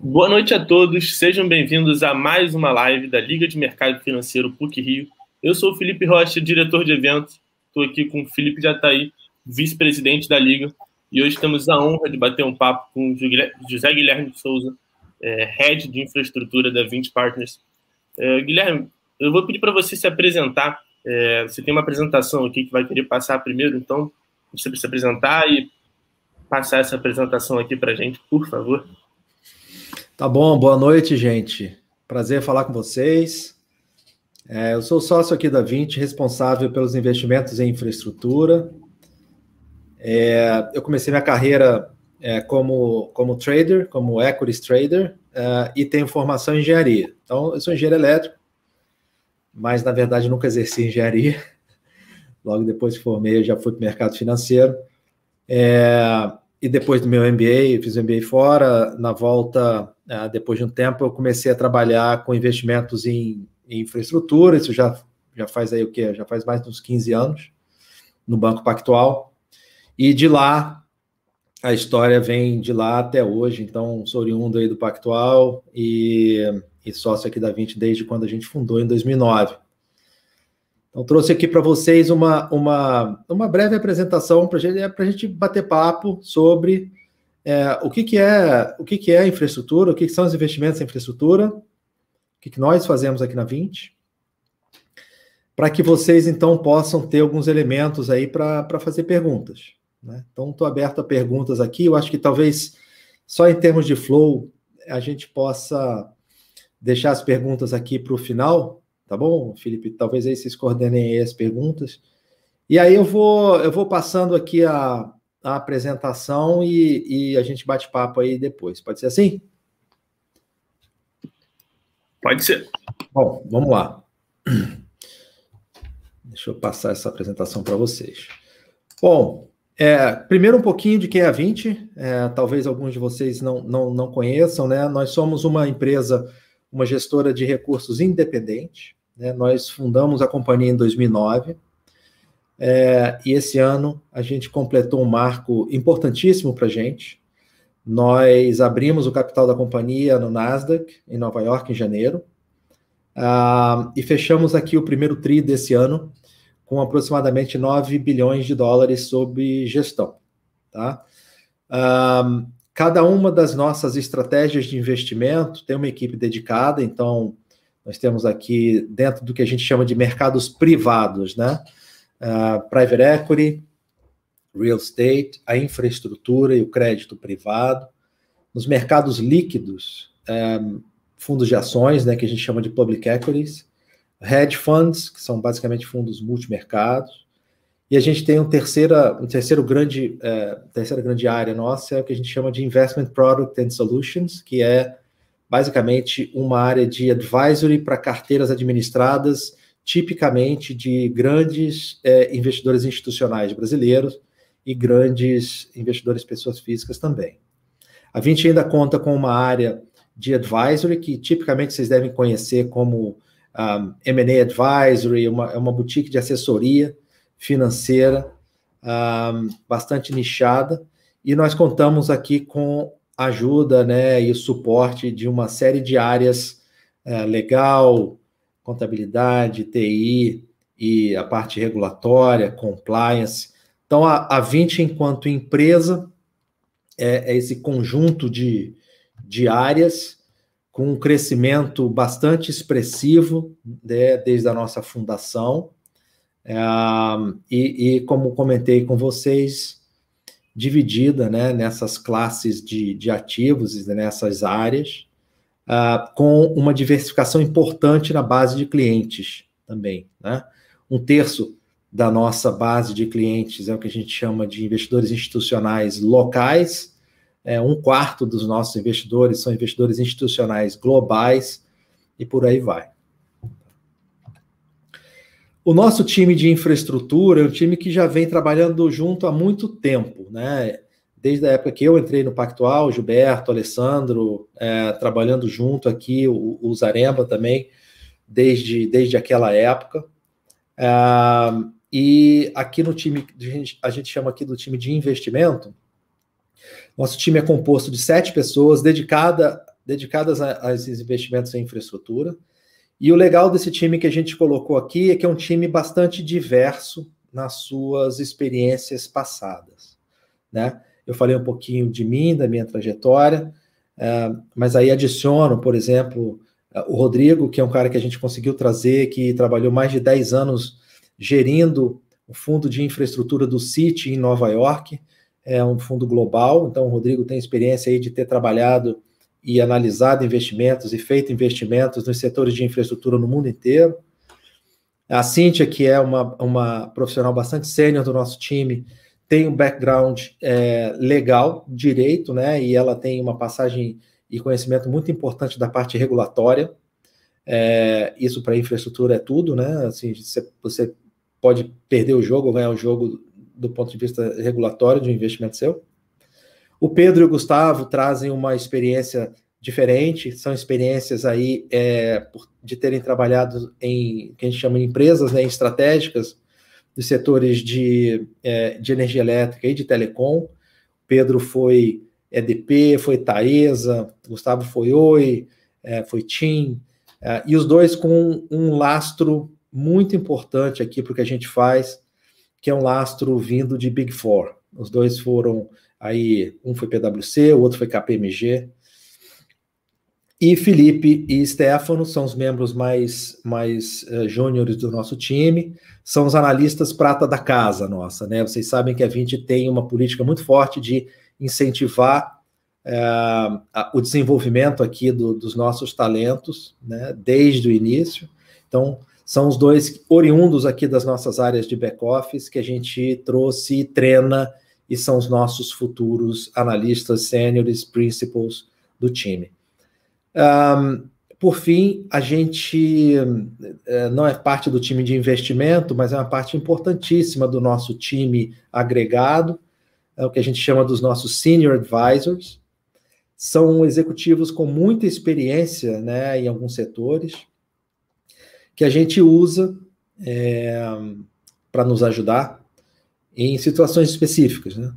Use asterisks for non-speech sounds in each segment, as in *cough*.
Boa noite a todos, sejam bem-vindos a mais uma live da Liga de Mercado Financeiro PUC Rio. Eu sou o Felipe Rocha, diretor de eventos. Estou aqui com o Felipe Jataí, vice-presidente da Liga. E hoje temos a honra de bater um papo com o José Guilherme Souza, é, head de infraestrutura da 20 Partners. É, Guilherme, eu vou pedir para você se apresentar. É, você tem uma apresentação aqui que vai querer passar primeiro, então você precisa se apresentar e passar essa apresentação aqui para a gente, por favor. Tá bom, boa noite, gente. Prazer falar com vocês. É, eu sou sócio aqui da Vinte, responsável pelos investimentos em infraestrutura. É, eu comecei minha carreira é, como, como trader, como equities trader, é, e tenho formação em engenharia. Então, eu sou engenheiro elétrico, mas na verdade nunca exerci engenharia. *laughs* Logo depois que formei, eu já fui para o mercado financeiro. É, e depois do meu MBA, fiz o MBA fora, na volta, ah, depois de um tempo, eu comecei a trabalhar com investimentos em, em infraestrutura, isso já, já faz aí o quê? Já faz mais de uns 15 anos, no Banco Pactual, e de lá, a história vem de lá até hoje, então sou oriundo aí do Pactual e, e sócio aqui da 20 desde quando a gente fundou em 2009. Então, trouxe aqui para vocês uma, uma, uma breve apresentação para gente, é a gente bater papo sobre é, o, que, que, é, o que, que é infraestrutura, o que, que são os investimentos em infraestrutura, o que, que nós fazemos aqui na 20, para que vocês, então, possam ter alguns elementos aí para fazer perguntas. Né? Então, estou aberto a perguntas aqui. Eu acho que talvez só em termos de flow a gente possa deixar as perguntas aqui para o final, Tá bom, Felipe? Talvez aí vocês coordenem aí as perguntas. E aí eu vou, eu vou passando aqui a, a apresentação e, e a gente bate papo aí depois. Pode ser assim? Pode ser. Bom, vamos lá. Deixa eu passar essa apresentação para vocês. Bom, é, primeiro um pouquinho de quem é a 20. É, talvez alguns de vocês não, não, não conheçam, né? Nós somos uma empresa, uma gestora de recursos independente. Né? Nós fundamos a companhia em 2009 é, e esse ano a gente completou um marco importantíssimo para a gente. Nós abrimos o capital da companhia no Nasdaq, em Nova York, em janeiro, uh, e fechamos aqui o primeiro TRI desse ano com aproximadamente 9 bilhões de dólares sob gestão. Tá? Uh, cada uma das nossas estratégias de investimento tem uma equipe dedicada, então nós temos aqui, dentro do que a gente chama de mercados privados, né? Uh, private equity, real estate, a infraestrutura e o crédito privado. Nos mercados líquidos, um, é, fundos de ações, né, que a gente chama de public equities, hedge funds, que são basicamente fundos multimercados, e a gente tem um, terceira, um terceiro grande, é, terceira grande área nossa, é o que a gente chama de Investment Product and Solutions, que é basicamente uma área de advisory para carteiras administradas, tipicamente de grandes é, investidores institucionais brasileiros e grandes investidores pessoas físicas também. A Vinci ainda conta com uma área de advisory que tipicamente vocês devem conhecer como um, ah, M&A Advisory, uma, é uma boutique de assessoria financeira um, ah, bastante nichada, e nós contamos aqui com ajuda né, e suporte de uma série de áreas é, legal, contabilidade, TI e a parte regulatória, compliance. Então, a, a 20, enquanto empresa, é, é esse conjunto de, de áreas com um crescimento bastante expressivo né, desde a nossa fundação. É, e, e, como comentei com vocês, dividida né, nessas classes de, de ativos, nessas áreas, uh, com uma diversificação importante na base de clientes também. Né? Um terço da nossa base de clientes é o que a gente chama de investidores institucionais locais, é, um quarto dos nossos investidores são investidores institucionais globais, e por aí vai. O nosso time de infraestrutura é um time que já vem trabalhando junto há muito tempo, né? Desde a época que eu entrei no Pactual, Gilberto, Alessandro, é, trabalhando junto aqui, o, o Zaremba também, desde, desde aquela época. É, e aqui no time, a gente chama aqui do time de investimento, nosso time é composto de sete pessoas dedicada, dedicadas aos investimentos em infraestrutura. E o legal desse time que a gente colocou aqui é que é um time bastante diverso nas suas experiências passadas, né? Eu falei um pouquinho de mim, da minha trajetória, é, mas aí adiciono, por exemplo, é, o Rodrigo, que é um cara que a gente conseguiu trazer, que trabalhou mais de 10 anos gerindo o fundo de infraestrutura do City em Nova York, é um fundo global, então o Rodrigo tem experiência aí de ter trabalhado e analisado investimentos e feito investimentos nos setores de infraestrutura no mundo inteiro. A Cíntia, que é uma, uma profissional bastante sênior do nosso time, tem um background é, legal, direito, né? E ela tem uma passagem e conhecimento muito importante da parte regulatória. É, isso para infraestrutura é tudo, né? Assim, você pode perder o jogo ou ganhar o jogo do ponto de vista regulatório de um investimento seu. O Pedro e o Gustavo trazem uma experiência diferente, são experiências aí é, de terem trabalhado em que a gente chama de empresas né, estratégicas dos setores de, é, de energia elétrica e de telecom. O Pedro foi EDP, foi Taesa, Gustavo foi Oi, é, foi TIM, é, e os dois com um lastro muito importante aqui para o que a gente faz, que é um lastro vindo de Big Four. Os dois foram Aí um foi PwC, o outro foi KPMG. E Felipe e Stefano são os membros mais, mais uh, júniores do nosso time, são os analistas prata da casa nossa, né? Vocês sabem que a Vinte tem uma política muito forte de incentivar uh, o desenvolvimento aqui do, dos nossos talentos, né? Desde o início. Então, são os dois oriundos aqui das nossas áreas de back-office que a gente trouxe e treina e são os nossos futuros analistas sêniores, principals do time. Um, por fim, a gente eh, eh, não é parte do time de investimento, mas é uma parte importantíssima do nosso time agregado, é o que a gente chama dos nossos senior advisors. São executivos com muita experiência né, em alguns setores, que a gente usa é, para nos ajudar em situações específicas. Né?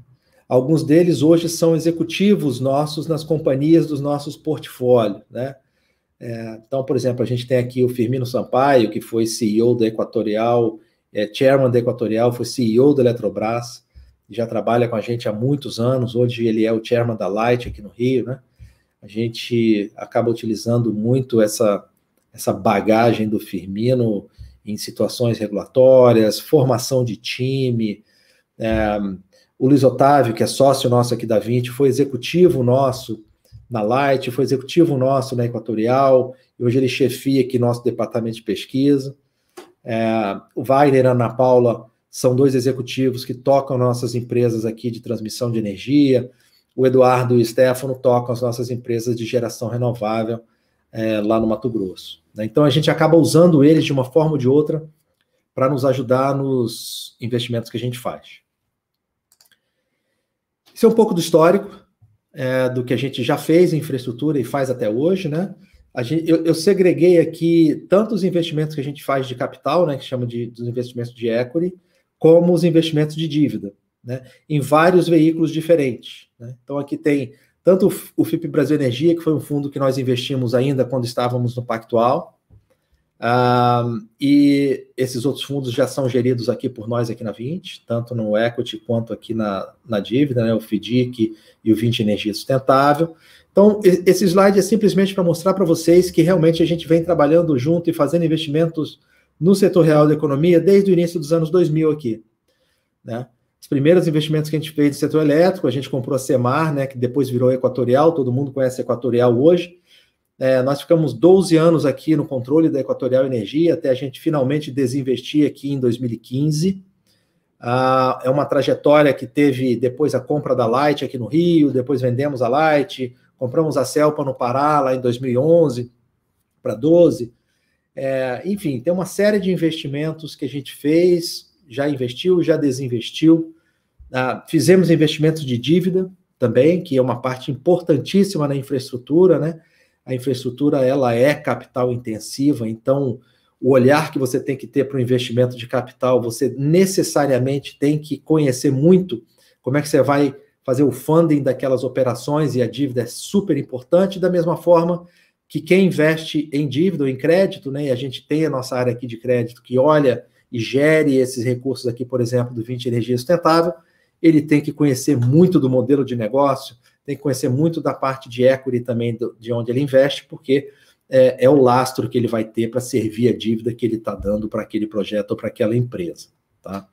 Alguns deles hoje são executivos nossos nas companhias dos nossos portfólios. Né? É, então, por exemplo, a gente tem aqui o Firmino Sampaio, que foi CEO da Equatorial, é, chairman da Equatorial, foi CEO da Eletrobras, já trabalha com a gente há muitos anos. Hoje ele é o chairman da Light aqui no Rio. Né? A gente acaba utilizando muito essa, essa bagagem do Firmino em situações regulatórias, formação de time, é, o Luiz Otávio, que é sócio nosso aqui da 20, foi executivo nosso na Light, foi executivo nosso na Equatorial, e hoje ele chefia aqui nosso departamento de pesquisa. É, o Wagner e a Ana Paula são dois executivos que tocam nossas empresas aqui de transmissão de energia. O Eduardo e o Stefano tocam as nossas empresas de geração renovável é, lá no Mato Grosso. Né? Então a gente acaba usando eles de uma forma ou de outra para nos ajudar nos investimentos que a gente faz. Isso é um pouco do histórico, é, do que a gente já fez em infraestrutura e faz até hoje, né? Gente, eu, eu, segreguei aqui tanto os investimentos que a gente faz de capital, né, que chama de dos investimentos de equity, como os investimentos de dívida, né, em vários veículos diferentes. Né? Então aqui tem tanto o FIP Brasil Energia, que foi um fundo que nós investimos ainda quando estávamos no Pactual, e esses outros fundos já são geridos aqui por nós aqui na 20, tanto no equity quanto aqui na, na dívida, né, o FDIC e o 20 Energia Sustentável. Então, esse slide é simplesmente para mostrar para vocês que realmente a gente vem trabalhando junto e fazendo investimentos no setor real da economia desde o início dos anos 2000 aqui. Né? Os primeiros investimentos que a gente fez no setor elétrico, a gente comprou a Semar, né, que depois virou Equatorial, todo mundo conhece Equatorial hoje, é, nós ficamos 12 anos aqui no controle da Equatorial Energia, até a gente finalmente desinvestir aqui em 2015. Ah, é uma trajetória que teve depois a compra da Light aqui no Rio, depois vendemos a Light, compramos a Celpa no Pará lá em 2011 para 12. É, enfim, tem uma série de investimentos que a gente fez, já investiu, já desinvestiu. Ah, fizemos investimentos de dívida também, que é uma parte importantíssima na infraestrutura, né? a infraestrutura ela é capital intensiva, então o olhar que você tem que ter para o investimento de capital, você necessariamente tem que conhecer muito como é que você vai fazer o funding daquelas operações e a dívida é super importante, da mesma forma que quem investe em dívida ou em crédito, né, e a gente tem a nossa área aqui de crédito que olha e gere esses recursos aqui, por exemplo, do 20 Energia Sustentável, ele tem que conhecer muito do modelo de negócio, tem que conhecer muito da parte de equity também, do, de onde ele investe, porque é, é o lastro que ele vai ter para servir a dívida que ele está dando para aquele projeto ou para aquela empresa. Tá?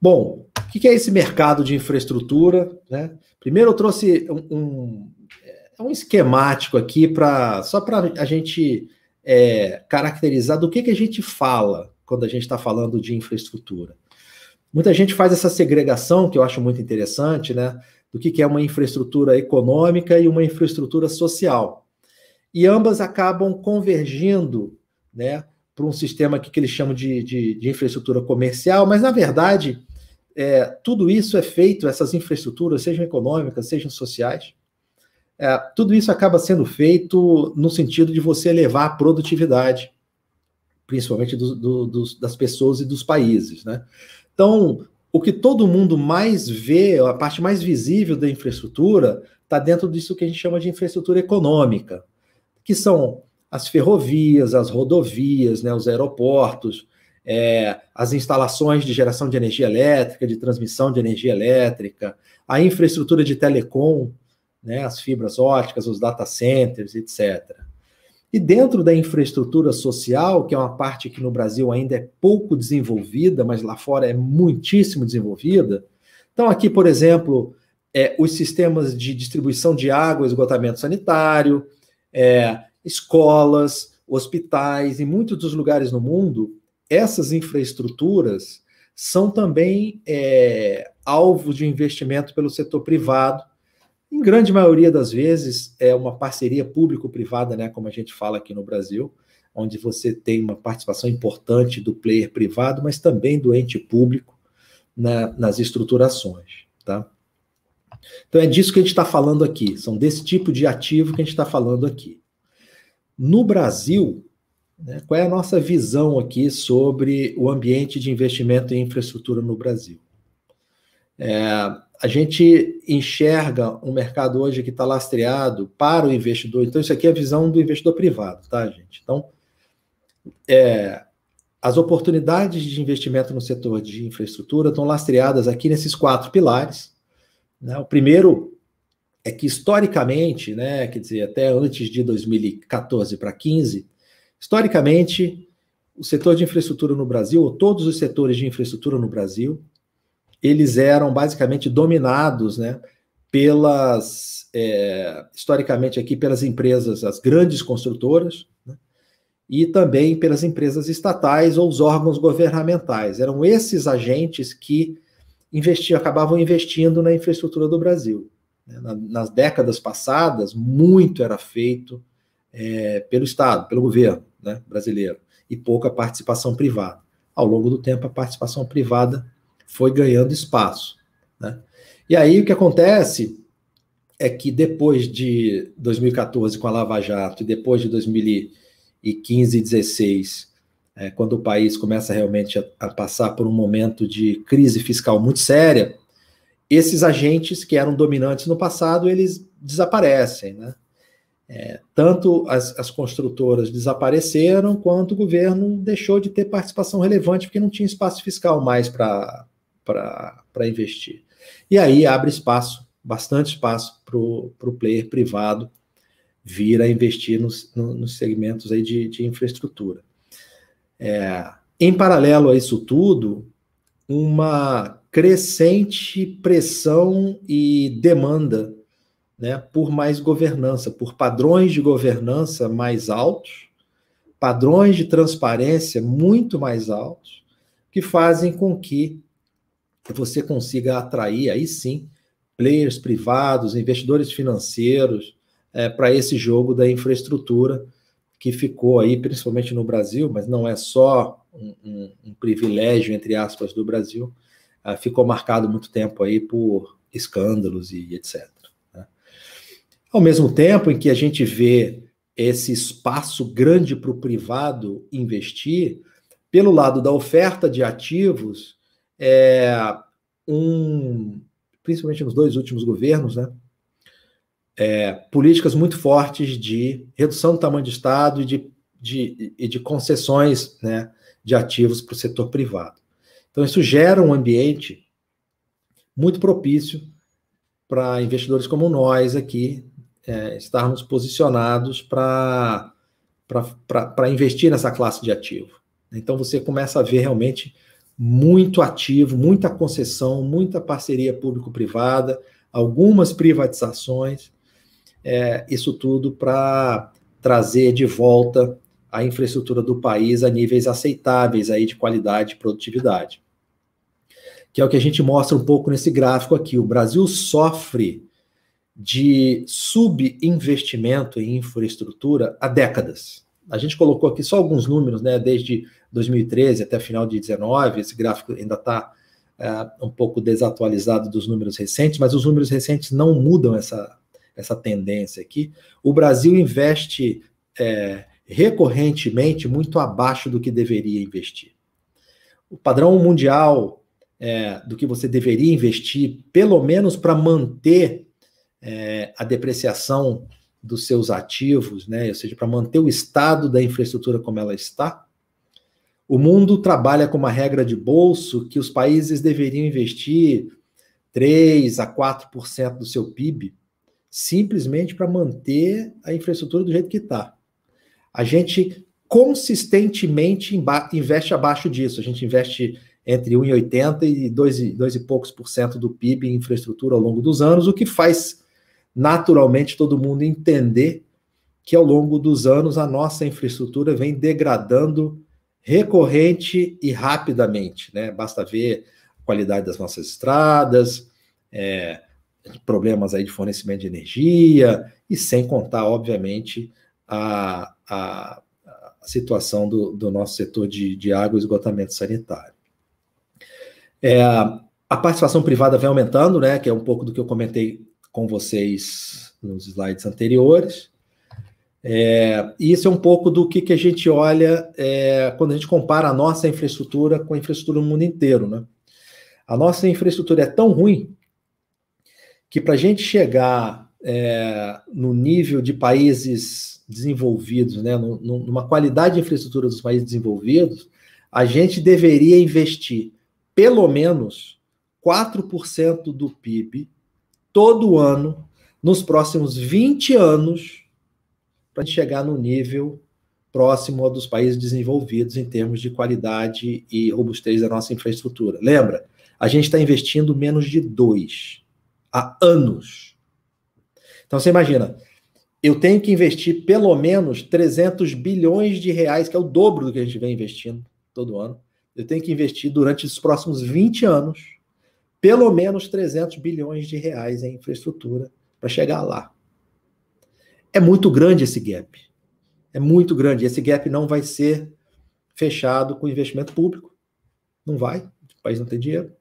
Bom, o que, que é esse mercado de infraestrutura? Né? Primeiro eu trouxe um, um, é, um esquemático aqui para só para a gente é, caracterizar do que, que a gente fala quando a gente está falando de infraestrutura. Muita gente faz essa segregação que eu acho muito interessante, né? do que é uma infraestrutura econômica e uma infraestrutura social. E ambas acabam convergindo né, para um sistema que, que eles chamam de, de, de infraestrutura comercial, mas na verdade é, tudo isso é feito, essas infraestruturas, sejam econômicas, sejam sociais, é, tudo isso acaba sendo feito no sentido de você elevar a produtividade, principalmente do, do, dos, das pessoas e dos países. Né? Então, o que todo mundo mais vê, a parte mais visível da infraestrutura, está dentro disso que a gente chama de infraestrutura econômica, que são as ferrovias, as rodovias, né, os aeroportos, é, as instalações de geração de energia elétrica, de transmissão de energia elétrica, a infraestrutura de telecom, né, as fibras óticas, os data centers, etc. E dentro da infraestrutura social, que é uma parte que no Brasil ainda é pouco desenvolvida, mas lá fora é muitíssimo desenvolvida, então aqui, por exemplo, é, os sistemas de distribuição de água, esgotamento sanitário, é, escolas, hospitais, em muitos dos lugares no mundo, essas infraestruturas são também é, alvos de investimento pelo setor privado em grande maioria das vezes, é uma parceria público-privada, né, como a gente fala aqui no Brasil, onde você tem uma participação importante do player privado, mas também do ente público na, nas estruturações. Tá? Então é disso que a gente está falando aqui, são desse tipo de ativo que a gente está falando aqui. No Brasil, né, qual é a nossa visão aqui sobre o ambiente de investimento em infraestrutura no Brasil? É, a gente enxerga um mercado hoje que está lastreado para o investidor. Então, isso aqui é a visão do investidor privado, tá, gente? Então, é, as oportunidades de investimento no setor de infraestrutura estão lastreadas aqui nesses quatro pilares. Né? O primeiro é que, historicamente, né, quer dizer, até antes de 2014 para 15, historicamente, o setor de infraestrutura no Brasil, ou todos os setores de infraestrutura no Brasil, eles eram basicamente dominados né, pelas, é, historicamente aqui, pelas empresas, as grandes construtoras, né, e também pelas empresas estatais ou os órgãos governamentais. Eram esses agentes que investiam, acabavam investindo na infraestrutura do Brasil. Né. Nas décadas passadas, muito era feito é, pelo Estado, pelo governo né, brasileiro, e pouca participação privada. Ao longo do tempo, a participação privada foi ganhando espaço. Né? E aí o que acontece é que depois de 2014 com a Lava Jato e depois de 2015 e 16, é, quando o país começa realmente a, a passar por um momento de crise fiscal muito séria, esses agentes que eram dominantes no passado eles desaparecem, né? É, tanto as, as, construtoras desapareceram, quanto o governo deixou de ter participação relevante, porque não tinha espaço fiscal mais para para investir. E aí abre espaço, bastante espaço para o player privado vir a investir nos, nos segmentos aí de, de infraestrutura. É, em paralelo a isso tudo, uma crescente pressão e demanda né, por mais governança, por padrões de governança mais altos, padrões de transparência muito mais altos, que fazem com que que você consiga atrair aí sim players privados, investidores financeiros é, para esse jogo da infraestrutura que ficou aí, principalmente no Brasil, mas não é só um, um, um privilégio, entre aspas, do Brasil, ah, ficou marcado muito tempo aí por escândalos e etc. Né? Ao mesmo tempo em que a gente vê esse espaço grande para o privado investir, pelo lado da oferta de ativos, é, um, principalmente nos dois últimos governos, né? É, políticas muito fortes de redução do tamanho do Estado e de, de, e de concessões né, de ativos para o setor privado. Então, isso gera um ambiente muito propício para investidores como nós aqui é, estarmos posicionados para investir nessa classe de ativo. Então, você começa a ver realmente muito ativo, muita concessão, muita parceria público-privada, algumas privatizações, é, isso tudo para trazer de volta a infraestrutura do país a níveis aceitáveis aí de qualidade e produtividade. Que é o que a gente mostra um pouco nesse gráfico aqui. O Brasil sofre de subinvestimento em infraestrutura há décadas. A gente colocou aqui só alguns números, né, desde 2013 até final de 19, esse gráfico ainda está é, um pouco desatualizado dos números recentes, mas os números recentes não mudam essa, essa tendência aqui. O Brasil investe é, recorrentemente muito abaixo do que deveria investir. O padrão mundial é, do que você deveria investir, pelo menos para manter é, a depreciação dos seus ativos, né? ou seja, para manter o estado da infraestrutura como ela está, o mundo trabalha com uma regra de bolso que os países deveriam investir 3 a 4% do seu PIB simplesmente para manter a infraestrutura do jeito que está. A gente consistentemente investe abaixo disso. A gente investe entre 1,80 e 2, 2 e poucos por cento do PIB em infraestrutura ao longo dos anos, o que faz naturalmente todo mundo entender que ao longo dos anos a nossa infraestrutura vem degradando recorrente e rapidamente, né? Basta ver a qualidade das nossas estradas, é, problemas aí de fornecimento de energia, e sem contar, obviamente, a, a, a situação do, do, nosso setor de, de água e esgotamento sanitário. É, a participação privada vem aumentando, né? Que é um pouco do que eu comentei com vocês nos slides anteriores. É, isso é um pouco do que, que a gente olha é, quando a gente compara a nossa infraestrutura com a infraestrutura do mundo inteiro. Né? A nossa infraestrutura é tão ruim que para a gente chegar é, no nível de países desenvolvidos, né, no, numa qualidade de infraestrutura dos países desenvolvidos, a gente deveria investir pelo menos 4% do PIB todo ano nos próximos 20 anos para chegar no nível próximo ao dos países desenvolvidos em termos de qualidade e robustez da nossa infraestrutura. Lembra? A gente está investindo menos de dois há anos. Então você imagina, eu tenho que investir pelo menos 300 bilhões de reais, que é o dobro do que a gente vem investindo todo ano. Eu tenho que investir durante os próximos 20 anos pelo menos 300 bilhões de reais em infraestrutura para chegar lá. É muito grande esse gap. É muito grande. Esse gap não vai ser fechado com investimento público. Não vai. O país não tem dinheiro.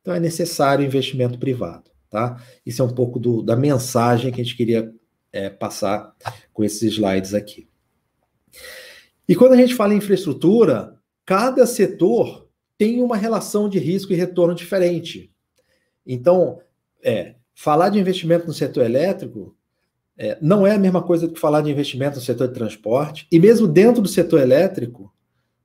Então é necessário investimento privado. Tá? Isso é um pouco do, da mensagem que a gente queria é, passar com esses slides aqui. E quando a gente fala em infraestrutura, cada setor tem uma relação de risco e retorno diferente. Então, é, falar de investimento no setor elétrico é, não é a mesma coisa que falar de investimento no setor de transporte, e mesmo dentro do setor elétrico,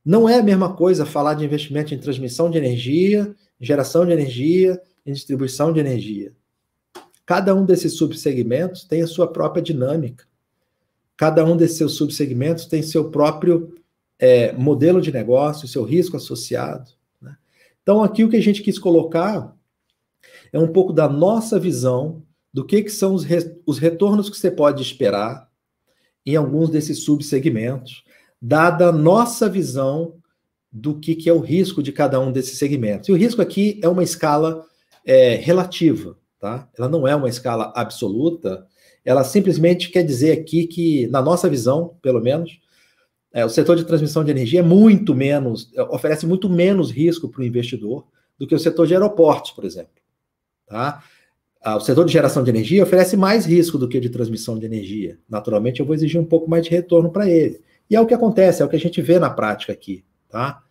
não é a mesma coisa falar de investimento em transmissão de energia, geração de energia, em distribuição de energia. Cada um desses subsegmentos tem a sua própria dinâmica. Cada um desses seus subsegmentos tem seu próprio é, modelo de negócio, seu risco associado. Né? Então, aqui o que a gente quis colocar é um pouco da nossa visão do que, que são os, re, os retornos que você pode esperar em alguns desses subsegmentos, dada a nossa visão do que, que é o risco de cada um desses segmentos. E o risco aqui é uma escala é, relativa, tá? Ela não é uma escala absoluta, ela simplesmente quer dizer aqui que, na nossa visão, pelo menos, é, o setor de transmissão de energia é muito menos, é, oferece muito menos risco para o investidor do que o setor de aeroportos, por exemplo. Tá? Ah, o setor de geração de energia oferece mais risco do que o de transmissão de energia. Naturalmente, eu vou exigir um pouco mais de retorno para ele. E é o que acontece, é o que a gente vê na prática aqui, tá?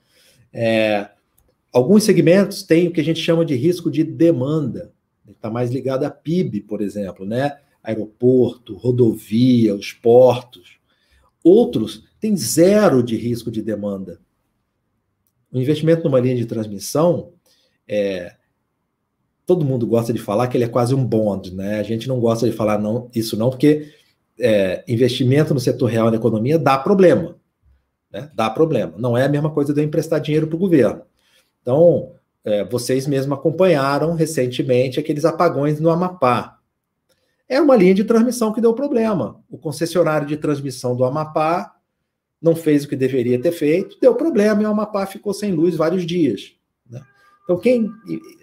É, alguns segmentos têm o que a gente chama de risco de demanda. Está mais ligado a PIB, por exemplo, né? Aeroporto, rodovia, os portos. Outros têm zero de risco de demanda. O investimento numa linha de transmissão é, todo mundo gosta de falar que ele é quase um bond, né? A gente não gosta de falar não, isso não, porque é, investimento no setor real na economia dá problema. Né? Dá problema. Não é a mesma coisa de eu emprestar dinheiro para o governo. Então, é, vocês mesmos acompanharam recentemente aqueles apagões no Amapá. É uma linha de transmissão que deu problema. O concessionário de transmissão do Amapá não fez o que deveria ter feito, deu problema e o Amapá ficou sem luz vários dias. Então, quem,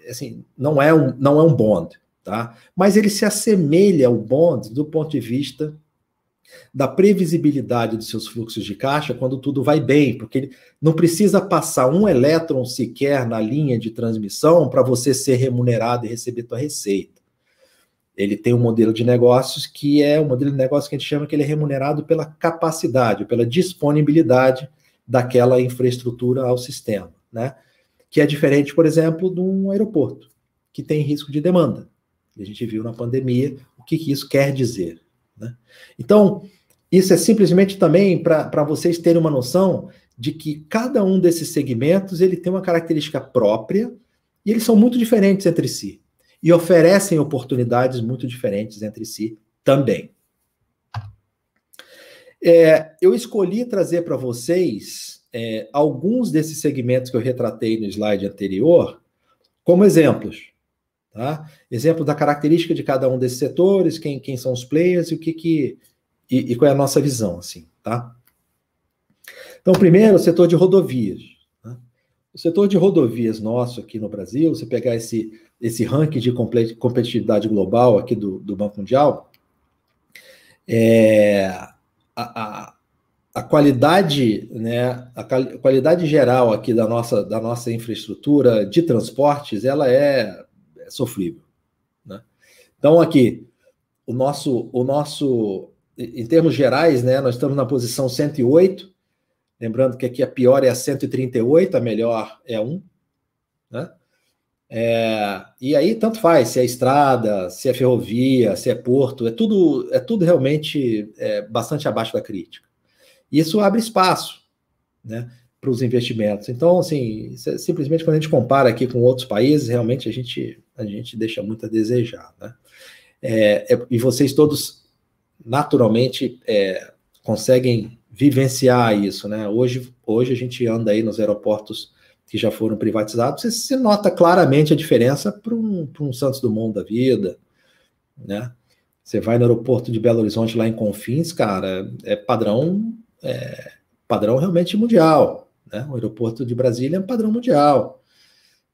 assim, não é um, não é um bond, tá? Mas ele se assemelha ao bond do ponto de vista da previsibilidade dos seus fluxos de caixa quando tudo vai bem, porque ele não precisa passar um elétron sequer na linha de transmissão para você ser remunerado e receber tua receita. Ele tem um modelo de negócios que é um modelo de negócio que a gente chama que ele é remunerado pela capacidade, pela disponibilidade daquela infraestrutura ao sistema, né? que é diferente, por exemplo, de um aeroporto, que tem risco de demanda. E a gente viu na pandemia o que, que isso quer dizer. Né? Então, isso é simplesmente também para vocês terem uma noção de que cada um desses segmentos ele tem uma característica própria e eles são muito diferentes entre si e oferecem oportunidades muito diferentes entre si também. É, eu escolhi trazer para vocês é, alguns desses segmentos que eu retratei no slide anterior como exemplos. Tá? Exemplo da característica de cada um desses setores, quem, quem são os players e o que, que e, e qual é a nossa visão, assim, tá? Então, primeiro, o setor de rodovias. Né? O setor de rodovias nosso aqui no Brasil, você pegar esse, esse ranking de competitividade global aqui do, do Banco Mundial, é, a, a qualidade, né, a qualidade geral aqui da nossa, da nossa infraestrutura de transportes, ela é, é sofrível. Né? Então, aqui, o nosso, o nosso, em termos gerais, né, nós estamos na posição 108, lembrando que aqui a pior é a 138, a melhor é 1, né? É, e aí tanto faz, se é estrada, se é ferrovia, se é porto, é tudo, é tudo realmente é, bastante abaixo da crítica. Isso abre espaço né, para os investimentos. Então, assim, simplesmente quando a gente compara aqui com outros países, realmente a gente, a gente deixa muito a desejar. Né? É, é, e vocês todos, naturalmente, é, conseguem vivenciar isso. Né? Hoje, hoje a gente anda aí nos aeroportos que já foram privatizados, você, se nota claramente a diferença para um, pra um Santos Dumont da vida, né? Você vai no aeroporto de Belo Horizonte, lá em Confins, cara, é padrão é, padrão realmente mundial. Né? O aeroporto de Brasília é um padrão mundial.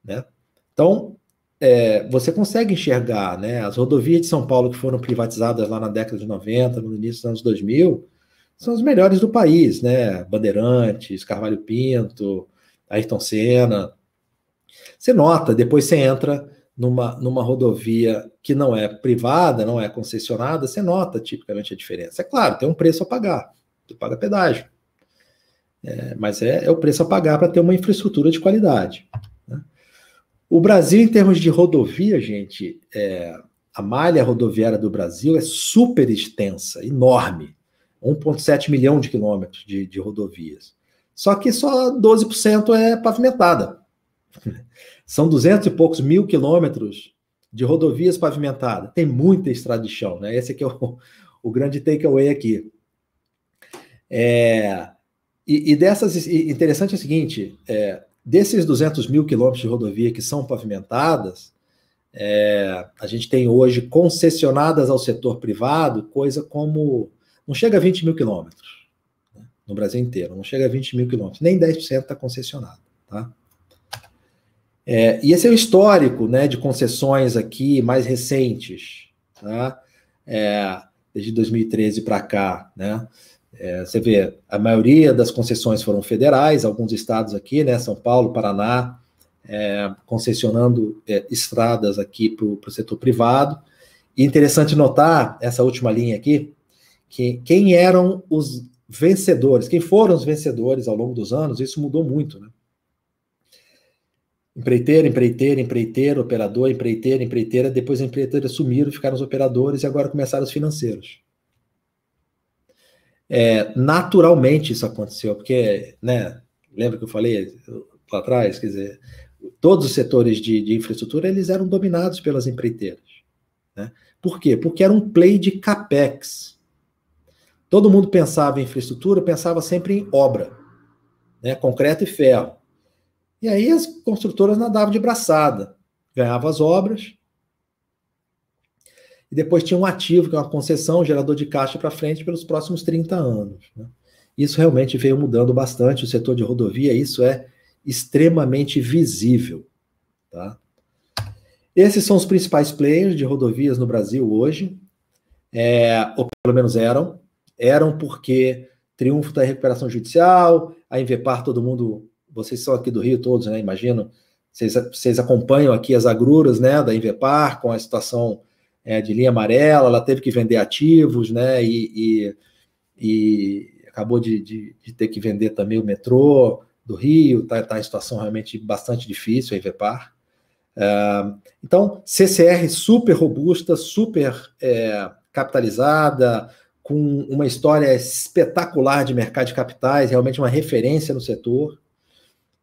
Né? Então, é, você consegue enxergar né, as rodovias de São Paulo que foram privatizadas lá na década de 90, no início dos anos 2000, são as melhores do país, né? Bandeirantes, Carvalho Pinto, Ayrton Senna. Você nota, depois você entra numa, numa rodovia que não é privada, não é concessionada, você nota tipicamente a diferença. É claro, tem um preço a pagar tu paga pedágio. É, mas é, é, o preço a pagar para ter uma infraestrutura de qualidade. Né? O Brasil, em termos de rodovia, gente, é, a malha rodoviária do Brasil é super extensa, enorme. 1,7 milhão de quilômetros de, de rodovias. Só que só 12% é pavimentada. *laughs* São 200 e poucos mil quilômetros de rodovias pavimentadas. Tem muita estrada de chão, né? Esse aqui é o, o grande takeaway aqui. É, e, e, dessas, e interessante é o seguinte: é, desses 200 mil quilômetros de rodovia que são pavimentadas, é, a gente tem hoje concessionadas ao setor privado, coisa como. Não chega a 20 mil quilômetros né, no Brasil inteiro, não chega a 20 mil quilômetros, nem 10% está concessionado. Tá? É, e esse é o histórico né, de concessões aqui mais recentes, tá? É, desde 2013 para cá. Né? É, você vê, a maioria das concessões foram federais, alguns estados aqui, né, São Paulo, Paraná, é, concessionando é, estradas aqui para o setor privado. E interessante notar, essa última linha aqui, que quem eram os vencedores, quem foram os vencedores ao longo dos anos, isso mudou muito, né? Empreiteiro, empreiteiro, empreiteiro, operador, empreiteiro, empreiteira, depois a empreiteira sumiram, ficaram os operadores e agora começaram os financeiros. É, naturalmente isso aconteceu, porque, né, lembra que eu falei lá atrás, quer dizer, todos os setores de, de infraestrutura, eles eram dominados pelas empreiteiras. Né? Por quê? Porque era um play de capex. Todo mundo pensava em infraestrutura, pensava sempre em obra, né? concreto e ferro. E aí as construtoras nadavam de braçada, ganhavam as obras, e depois tinha um ativo, que é uma concessão, um gerador de caixa para frente pelos próximos 30 anos. Né? Isso realmente veio mudando bastante o setor de rodovia, isso é extremamente visível. Tá? Esses são os principais players de rodovias no Brasil hoje, é, ou pelo menos eram. Eram porque Triunfo da recuperação judicial, a Invepar, todo mundo, vocês são aqui do Rio todos, né? Imagino, vocês, vocês acompanham aqui as agruras né, da Invepar com a situação é, de linha amarela, ela teve que vender ativos, né? E, e, e acabou de, de, de, ter que vender também o metrô do Rio, está tá em tá situação realmente bastante difícil, a Ivepar. É, então, CCR super robusta, super é, capitalizada, com uma história espetacular de mercado de capitais, realmente uma referência no setor.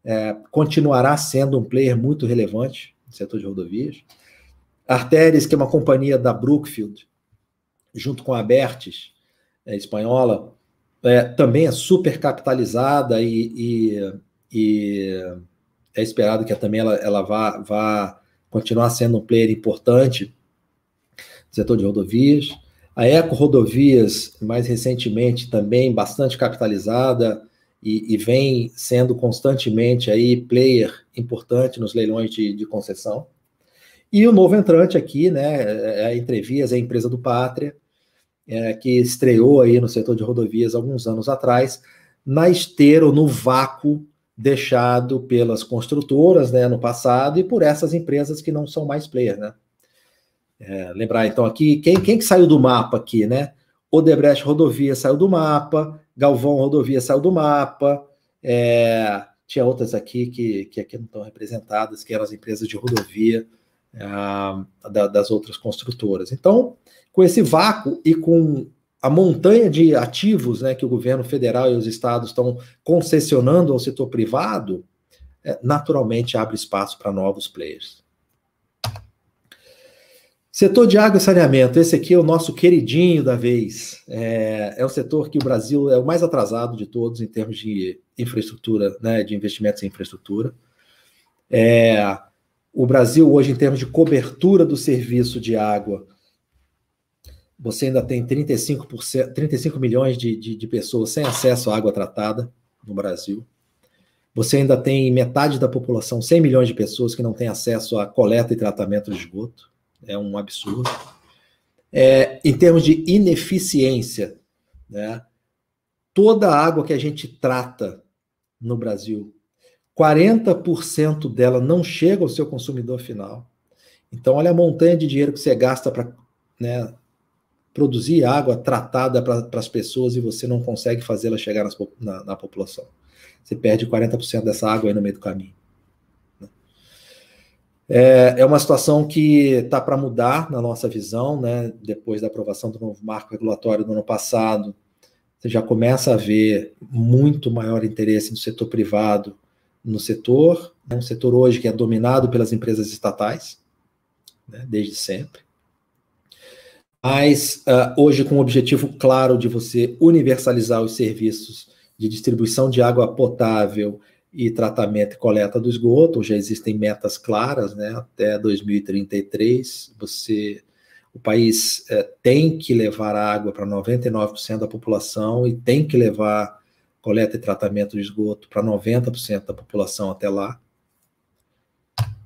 É, continuará sendo um player muito relevante no setor de rodovias. Arteris, que é uma companhia da Brookfield, junto com a Bertes, é, espanhola, é, também é super capitalizada e, e, e, é esperado que também ela, ela vá, vá continuar sendo um player importante no setor de rodovias. A Eco Rodovias, mais recentemente, também bastante capitalizada e, e vem sendo constantemente aí player importante nos leilões de, de concessão. E o novo entrante aqui, né, é, é a Entrevias, é a empresa do Pátria, é, que estreou aí no setor de rodovias alguns anos atrás, na esteira, no vácuo deixado pelas construtoras né, no passado e por essas empresas que não são mais player, né? É, lembrar então aqui, quem, quem que saiu do mapa aqui, né? Odebrecht Rodovia saiu do mapa, Galvão Rodovia saiu do mapa, é, tinha outras aqui que, que aqui não estão representadas, que eram as empresas de rodovia, ah, da, das outras construtoras. Então, com esse vácuo e com a montanha de ativos né, que o governo federal e os estados estão concessionando ao setor privado, é, naturalmente abre espaço para novos players. Setor de água e saneamento, esse aqui é o nosso queridinho da vez. É, é o setor que o Brasil é o mais atrasado de todos em termos de infraestrutura, né, de investimentos em infraestrutura. É, o Brasil hoje, em termos de cobertura do serviço de água, você ainda tem 35%, 35 milhões de, de, de pessoas sem acesso à água tratada no Brasil. Você ainda tem metade da população, 100 milhões de pessoas, que não tem acesso à coleta e tratamento de esgoto. É um absurdo. É, em termos de ineficiência, né? toda a água que a gente trata no Brasil 40% dela não chega ao seu consumidor final. Então, olha a montanha de dinheiro que você gasta para né, produzir água tratada para as pessoas e você não consegue fazê-la chegar nas, na, na, população. Você perde 40% dessa água aí no meio do caminho. Né? É, é uma situação que está para mudar na nossa visão, né? Depois da aprovação do novo marco regulatório do ano passado, você já começa a ver muito maior interesse no setor privado no setor, né? um setor hoje que é dominado pelas empresas estatais, né, desde sempre. Mas uh, hoje, com o objetivo claro de você universalizar os serviços de distribuição de água potável e tratamento e coleta do esgoto, já existem metas claras, né? Até 2033, você, o país uh, tem que levar água para 99% da população e tem que levar coleta e tratamento de esgoto para 90% da população até lá.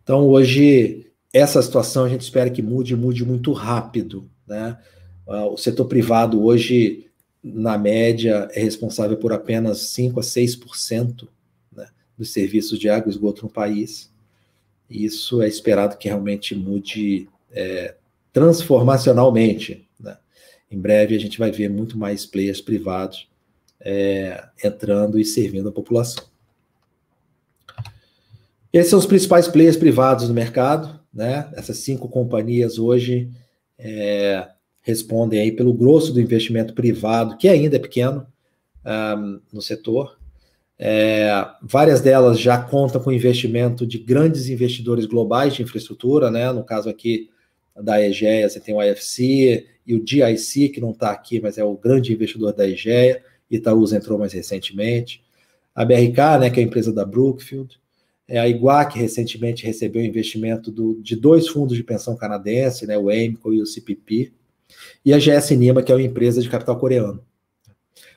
Então, hoje, essa situação a gente espera que mude, mude muito rápido. Né? Ah, o setor privado hoje, na média, é responsável por apenas 5% a 6% né, dos serviços de água e esgoto no país. E isso é esperado que realmente mude é, transformacionalmente. Né? Em breve, a gente vai ver muito mais players privados é, entrando e servindo a população. Esses são os principais players privados no mercado, né? Essas cinco companhias hoje é, respondem aí pelo grosso do investimento privado, que ainda é pequeno um, ah, no setor. É, várias delas já contam com investimento de grandes investidores globais de infraestrutura, né? No caso aqui da EGEA, você tem o IFC e o DIC, que não está aqui, mas é o grande investidor da EGEA. Itaúsa entrou mais recentemente, a BRK, né, que é a empresa da Brookfield, é, a Iguac recentemente recebeu investimento do, de dois fundos de pensão canadense, né, o AMCO e o CPP, e a GS Nima, que é uma empresa de capital coreano.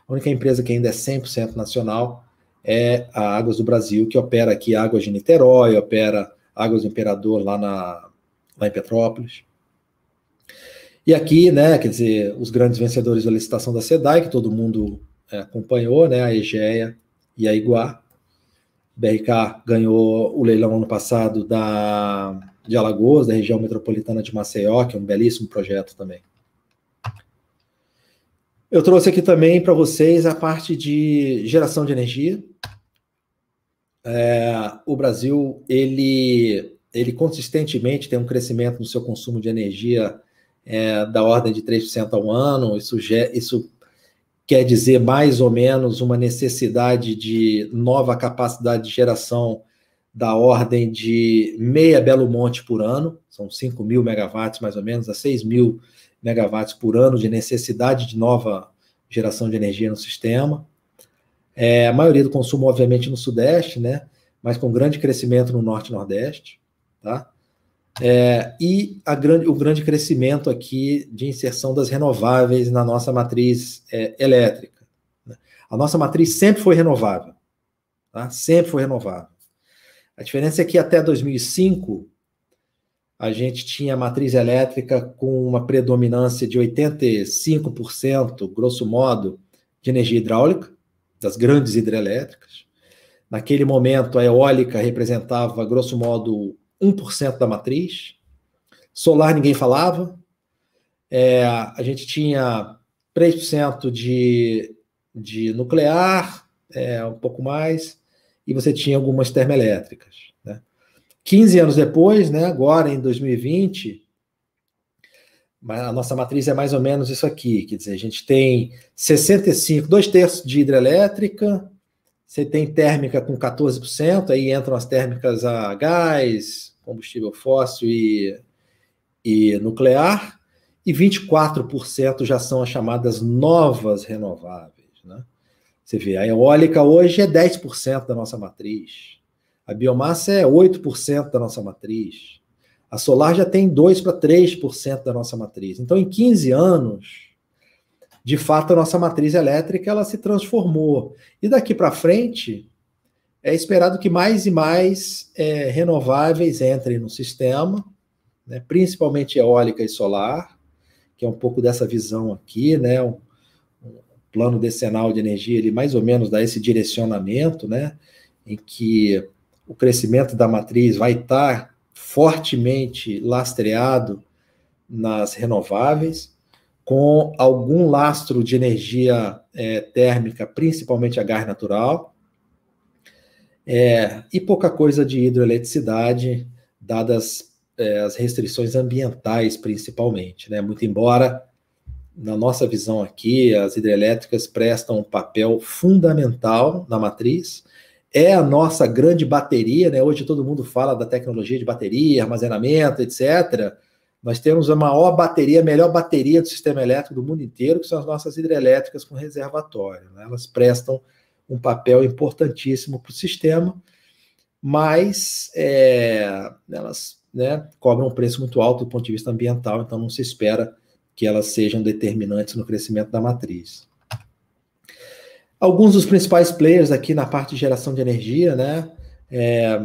A única empresa que ainda é 100% nacional é a Águas do Brasil, que opera aqui Águas de Niterói, opera Águas do Imperador lá, na, lá em Petrópolis. E aqui, né, quer dizer, os grandes vencedores da licitação da SEDAI, que todo mundo é, acompanhou né, a Egeia e a Iguá. O BRK ganhou o leilão ano passado da, de Alagoas, da região metropolitana de Maceió, que é um belíssimo projeto também. Eu trouxe aqui também para vocês a parte de geração de energia. É, o Brasil, ele, ele consistentemente tem um crescimento no seu consumo de energia é, da ordem de 3% ao ano. Isso, isso quer dizer mais ou menos uma necessidade de nova capacidade de geração da ordem de meia Belo Monte por ano, são 5 mil megawatts mais ou menos, a 6 mil megawatts por ano de necessidade de nova geração de energia no sistema. É, a maioria do consumo, obviamente, no Sudeste, né? mas com grande crescimento no Norte e Nordeste. Tá? É, e grande, o grande crescimento aqui de inserção das renováveis na nossa matriz é, elétrica. Né? A nossa matriz sempre foi renovável, tá? sempre foi renovável. A diferença é que até 2005 a gente tinha a matriz elétrica com uma predominância de 85%, grosso modo, de energia hidráulica, das grandes hidrelétricas. Naquele momento, a eólica representava, grosso modo, 1% da matriz. Solar ninguém falava. É, a gente tinha 3% de, de nuclear, é, um pouco mais, e você tinha algumas termoelétricas. Né? 15 anos depois, né, agora em 2020, a nossa matriz é mais ou menos isso aqui, quer dizer, a gente tem 65, dois terços de hidrelétrica, você tem térmica com 14%, aí entram as térmicas a gás, combustível fóssil e, e nuclear, e 24% já são as chamadas novas renováveis. Né? Você vê, a eólica hoje é 10% da nossa matriz, a biomassa é 8% da nossa matriz, a solar já tem 2 para 3% da nossa matriz. Então, em 15 anos, de fato, a nossa matriz elétrica ela se transformou. E daqui para frente, é esperado que mais e mais é, renováveis entrem no sistema, né, principalmente eólica e solar, que é um pouco dessa visão aqui, né, um, um plano decenal de energia, ele mais ou menos dá esse direcionamento, né, em que o crescimento da matriz vai estar tá fortemente lastreado nas renováveis, com algum lastro de energia é, térmica, principalmente a gás natural, é, e pouca coisa de hidroeletricidade, dadas é, as restrições ambientais, principalmente. Né? Muito embora, na nossa visão aqui, as hidrelétricas prestam um papel fundamental na matriz, é a nossa grande bateria, né? Hoje todo mundo fala da tecnologia de bateria, armazenamento, etc. Nós temos a maior bateria, a melhor bateria do sistema elétrico do mundo inteiro, que são as nossas hidrelétricas com reservatório. Né? Elas prestam um papel importantíssimo para o sistema, mas é, elas né, cobram um preço muito alto do ponto de vista ambiental, então não se espera que elas sejam determinantes no crescimento da matriz. Alguns dos principais players aqui na parte de geração de energia, né? É,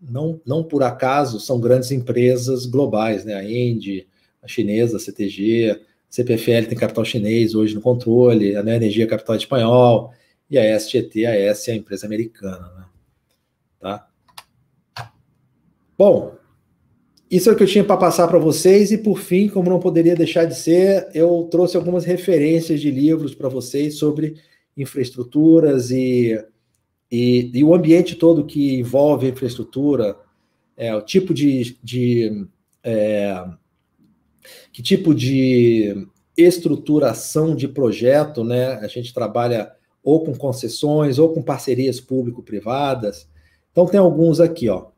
não, não por acaso são grandes empresas globais, né? A Indy, a chinesa, a CTG, a CPFL tem capital chinês hoje no controle, a né, Neo Energia capital espanhol, e a SGT, a S é a empresa americana, né? Tá? Bom, isso é o que eu tinha para passar para vocês e por fim, como não poderia deixar de ser, eu trouxe algumas referências de livros para vocês sobre infraestruturas e, e, e, o ambiente todo que envolve a infraestrutura, é, o tipo de, de é, que tipo de estruturação de projeto, né? A gente trabalha ou com concessões, ou com parcerias público-privadas. Então, tem alguns aqui, ó.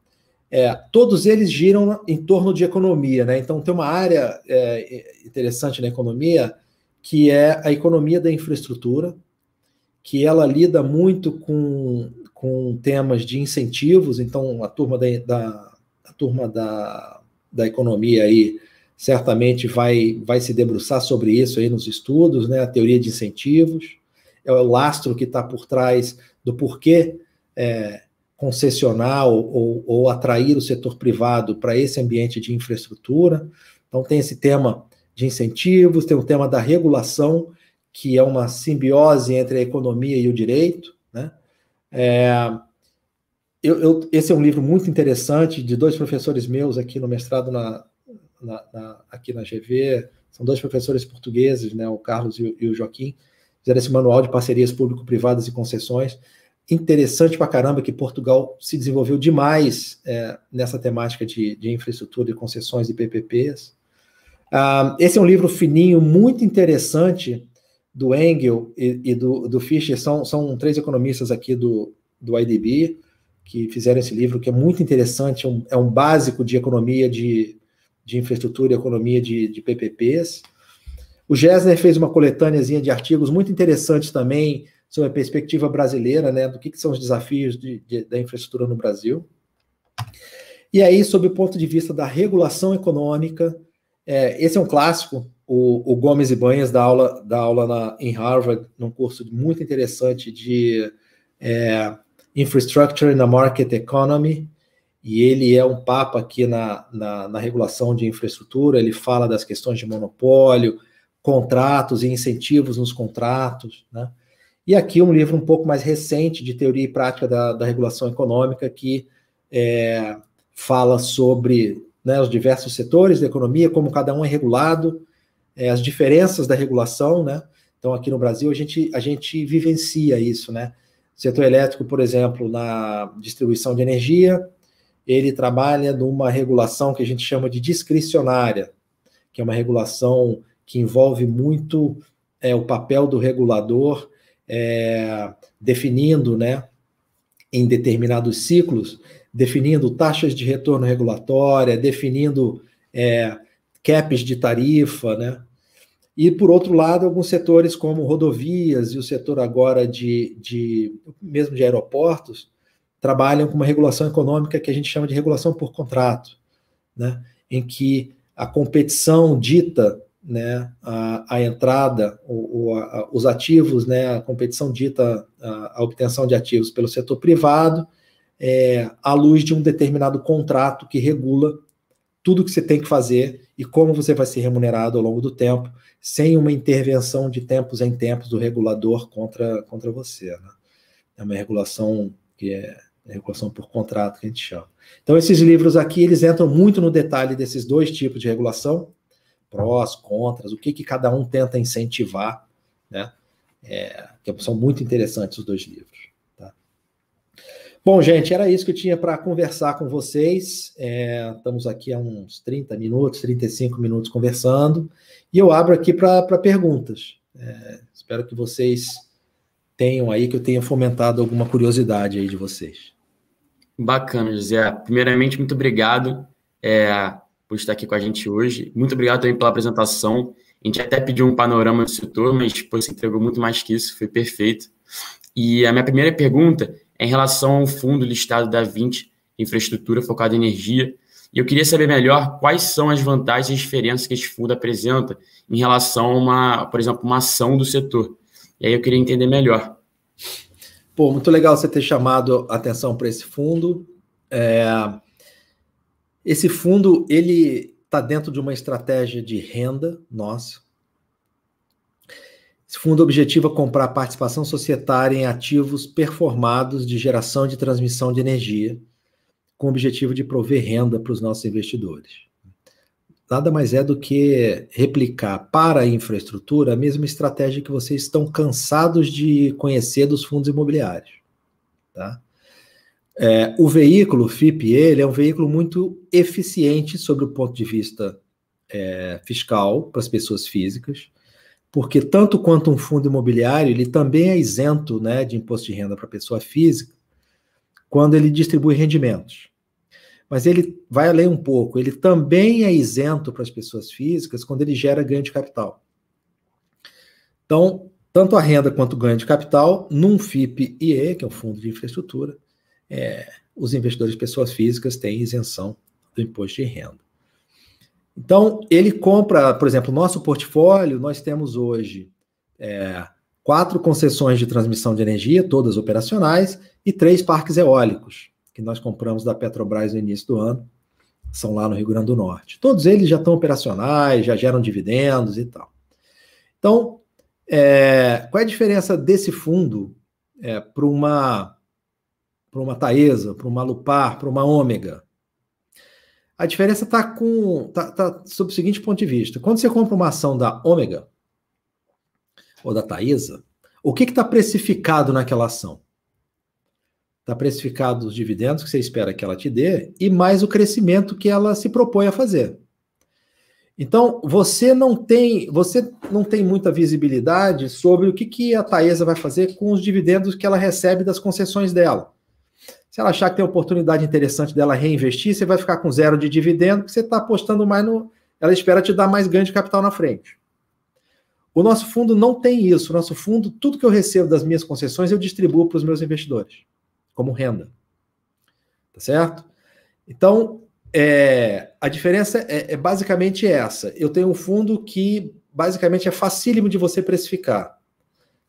É, todos eles giram em torno de economia, né? Então, tem uma área é, interessante na economia, que é a economia da infraestrutura, que ela lida muito com, com temas de incentivos, então, a turma da, da a turma da, da economia aí certamente vai, vai se debruçar sobre isso aí nos estudos, né? A teoria de incentivos é o lastro que está por trás do porquê é, concessionar ou, ou, ou, atrair o setor privado para esse ambiente de infraestrutura. Então, tem esse tema de incentivos, tem o tema da regulação, que é uma simbiose entre a economia e o direito. Né? É, eu, eu, esse é um livro muito interessante de dois professores meus aqui no mestrado na, na, na, aqui na GV, são dois professores portugueses, né, o Carlos e o, e o Joaquim, fizeram esse manual de parcerias público-privadas e concessões. Interessante pra caramba que Portugal se desenvolveu demais é, nessa temática de, de infraestrutura e concessões e PPPs. Ah, esse é um livro fininho, muito interessante, do Engel e, e do, do, Fischer, são, são três economistas aqui do, do IDB que fizeram esse livro, que é muito interessante, é um, é um básico de economia de, de infraestrutura e economia de, de PPPs. O Gessner fez uma coletâneazinha de artigos muito interessantes também sobre a perspectiva brasileira, né, do que, que são os desafios de, de, da infraestrutura no Brasil. E aí, sob o ponto de vista da regulação econômica, é, esse é um clássico, o, o Gomes e Banhas da aula, da aula na, em Harvard, num curso muito interessante de é, Infrastructure in a Market Economy, e ele é um papo aqui na, na, na regulação de infraestrutura, ele fala das questões de monopólio, contratos e incentivos nos contratos, né? E aqui um livro um pouco mais recente de teoria e prática da, da regulação econômica que é, fala sobre né, os diversos setores da economia, como cada um é regulado, é, as diferenças da regulação, né? Então aqui no Brasil a gente, a gente vivencia isso, né? O setor elétrico, por exemplo, na distribuição de energia, ele trabalha numa regulação que a gente chama de discricionária, que é uma regulação que envolve muito é, o papel do regulador é, definindo, né, em determinados ciclos, definindo taxas de retorno regulatória, definindo é, caps de tarifa, né? E, por outro lado, alguns setores como rodovias e o setor agora de, de mesmo de aeroportos, trabalham com uma regulação econômica que a gente chama de regulação por contrato, né? em que a competição dita né, a, a entrada, o, o, a, os ativos, né, a competição dita, a, a, obtenção de ativos pelo setor privado, é, à luz de um determinado contrato que regula tudo o que você tem que fazer e como você vai ser remunerado ao longo do tempo, sem uma intervenção de tempos em tempos do regulador contra, contra você. Né? É uma regulação que é, é regulação por contrato que a gente chama. Então esses livros aqui eles entram muito no detalhe desses dois tipos de regulação, prós, contras, o que, que cada um tenta incentivar, né? É, que são muito interessantes os dois livros. Tá? Bom, gente, era isso que eu tinha para conversar com vocês. É, estamos aqui há uns 30 minutos, 35 minutos conversando, e eu abro aqui para perguntas. É, espero que vocês tenham aí, que eu tenha fomentado alguma curiosidade aí de vocês. Bacana, José. Primeiramente, muito obrigado. É, por estar aqui com a gente hoje. Muito obrigado também pela apresentação. A gente até pediu um panorama do setor, mas depois você entregou muito mais que isso, foi perfeito. E a minha primeira pergunta é em relação ao fundo listado da 20, Infraestrutura Focada em Energia. E eu queria saber melhor quais são as vantagens e diferenças que esse fundo apresenta em relação a uma, por exemplo, uma ação do setor. E aí eu queria entender melhor. Pô, muito legal você ter chamado a atenção para esse fundo. É, esse fundo ele está dentro de uma estratégia de renda nossa. Esse fundo objetiva é comprar participação societária em ativos performados de geração e de transmissão de energia, com o objetivo de prover renda para os nossos investidores. Nada mais é do que replicar para a infraestrutura a mesma estratégia que vocês estão cansados de conhecer dos fundos imobiliários. Tá? É, o veículo o FIP, ele é um veículo muito eficiente sobre o ponto de vista é, fiscal para as pessoas físicas, porque tanto quanto um fundo imobiliário, ele também é isento né, de imposto de renda para a pessoa física quando ele distribui rendimentos. Mas ele vai além um pouco, ele também é isento para as pessoas físicas quando ele gera ganho de capital. Então, tanto a renda quanto o ganho de capital, num FIP-IE, que é um fundo de infraestrutura, é, os investidores pessoas físicas têm isenção do imposto de renda. Então, ele compra, por exemplo, nosso portfólio, nós temos hoje é, quatro concessões de transmissão de energia, todas operacionais, e três parques eólicos, que nós compramos da Petrobras no início do ano, são lá no Rio Grande do Norte. Todos eles já estão operacionais, já geram dividendos e tal. Então, é, qual é a diferença desse fundo é, para uma para uma Taesa, para uma Lupar, para uma Ômega. A diferença está com tá, tá sob o seguinte ponto de vista. Quando você compra uma ação da Ômega ou da Taesa, o que está precificado naquela ação? Está precificado os dividendos que você espera que ela te dê e mais o crescimento que ela se propõe a fazer. Então, você não tem, você não tem muita visibilidade sobre o que, que a Taesa vai fazer com os dividendos que ela recebe das concessões dela. Se ela achar que tem oportunidade interessante dela reinvestir, você vai ficar com zero de dividendo, porque você está apostando mais no. Ela espera te dar mais ganho de capital na frente. O nosso fundo não tem isso. O nosso fundo, tudo que eu recebo das minhas concessões, eu distribuo para os meus investidores, como renda. Tá certo? Então, é, a diferença é, é, basicamente essa. Eu tenho um fundo que basicamente é facílimo de você precificar.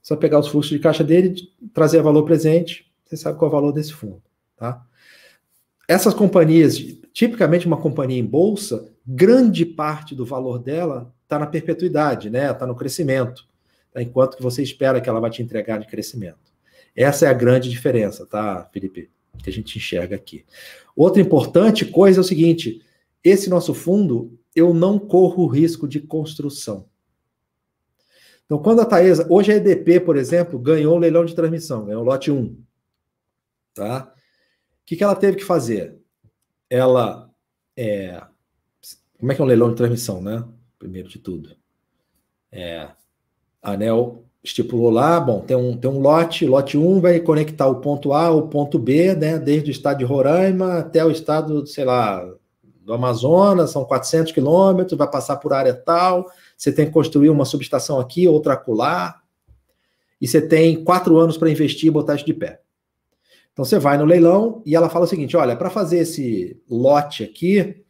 Só pegar os fluxos de caixa dele, trazer valor presente, você sabe qual é o valor desse fundo. Tá? Essas companhias, tipicamente uma companhia em bolsa, grande parte do valor dela está na perpetuidade, né? Está no crescimento, tá? enquanto que você espera que ela vai te entregar de crescimento. Essa é a grande diferença, tá, Felipe? Que a gente enxerga aqui. Outra importante coisa é o seguinte: esse nosso fundo, eu não corro o risco de construção. Então, quando a Taesa, hoje a EDP, por exemplo, ganhou o leilão de transmissão, ganhou o lote 1. Tá? que, que ela teve que fazer? Ela. É, como é que é um leilão de transmissão, né? Primeiro de tudo. É, a ANEL estipulou lá, bom, tem um, tem um lote, lote 1 vai conectar o ponto A ao ponto B, né? Desde o estado de Roraima até o estado, sei lá, do Amazonas, são 400 quilômetros, vai passar por área tal, você tem que construir uma subestação aqui, outra acolá, e você tem quatro anos para investir e botar isso de pé. Então você vai no leilão e ela fala o seguinte: olha, para fazer esse lote aqui,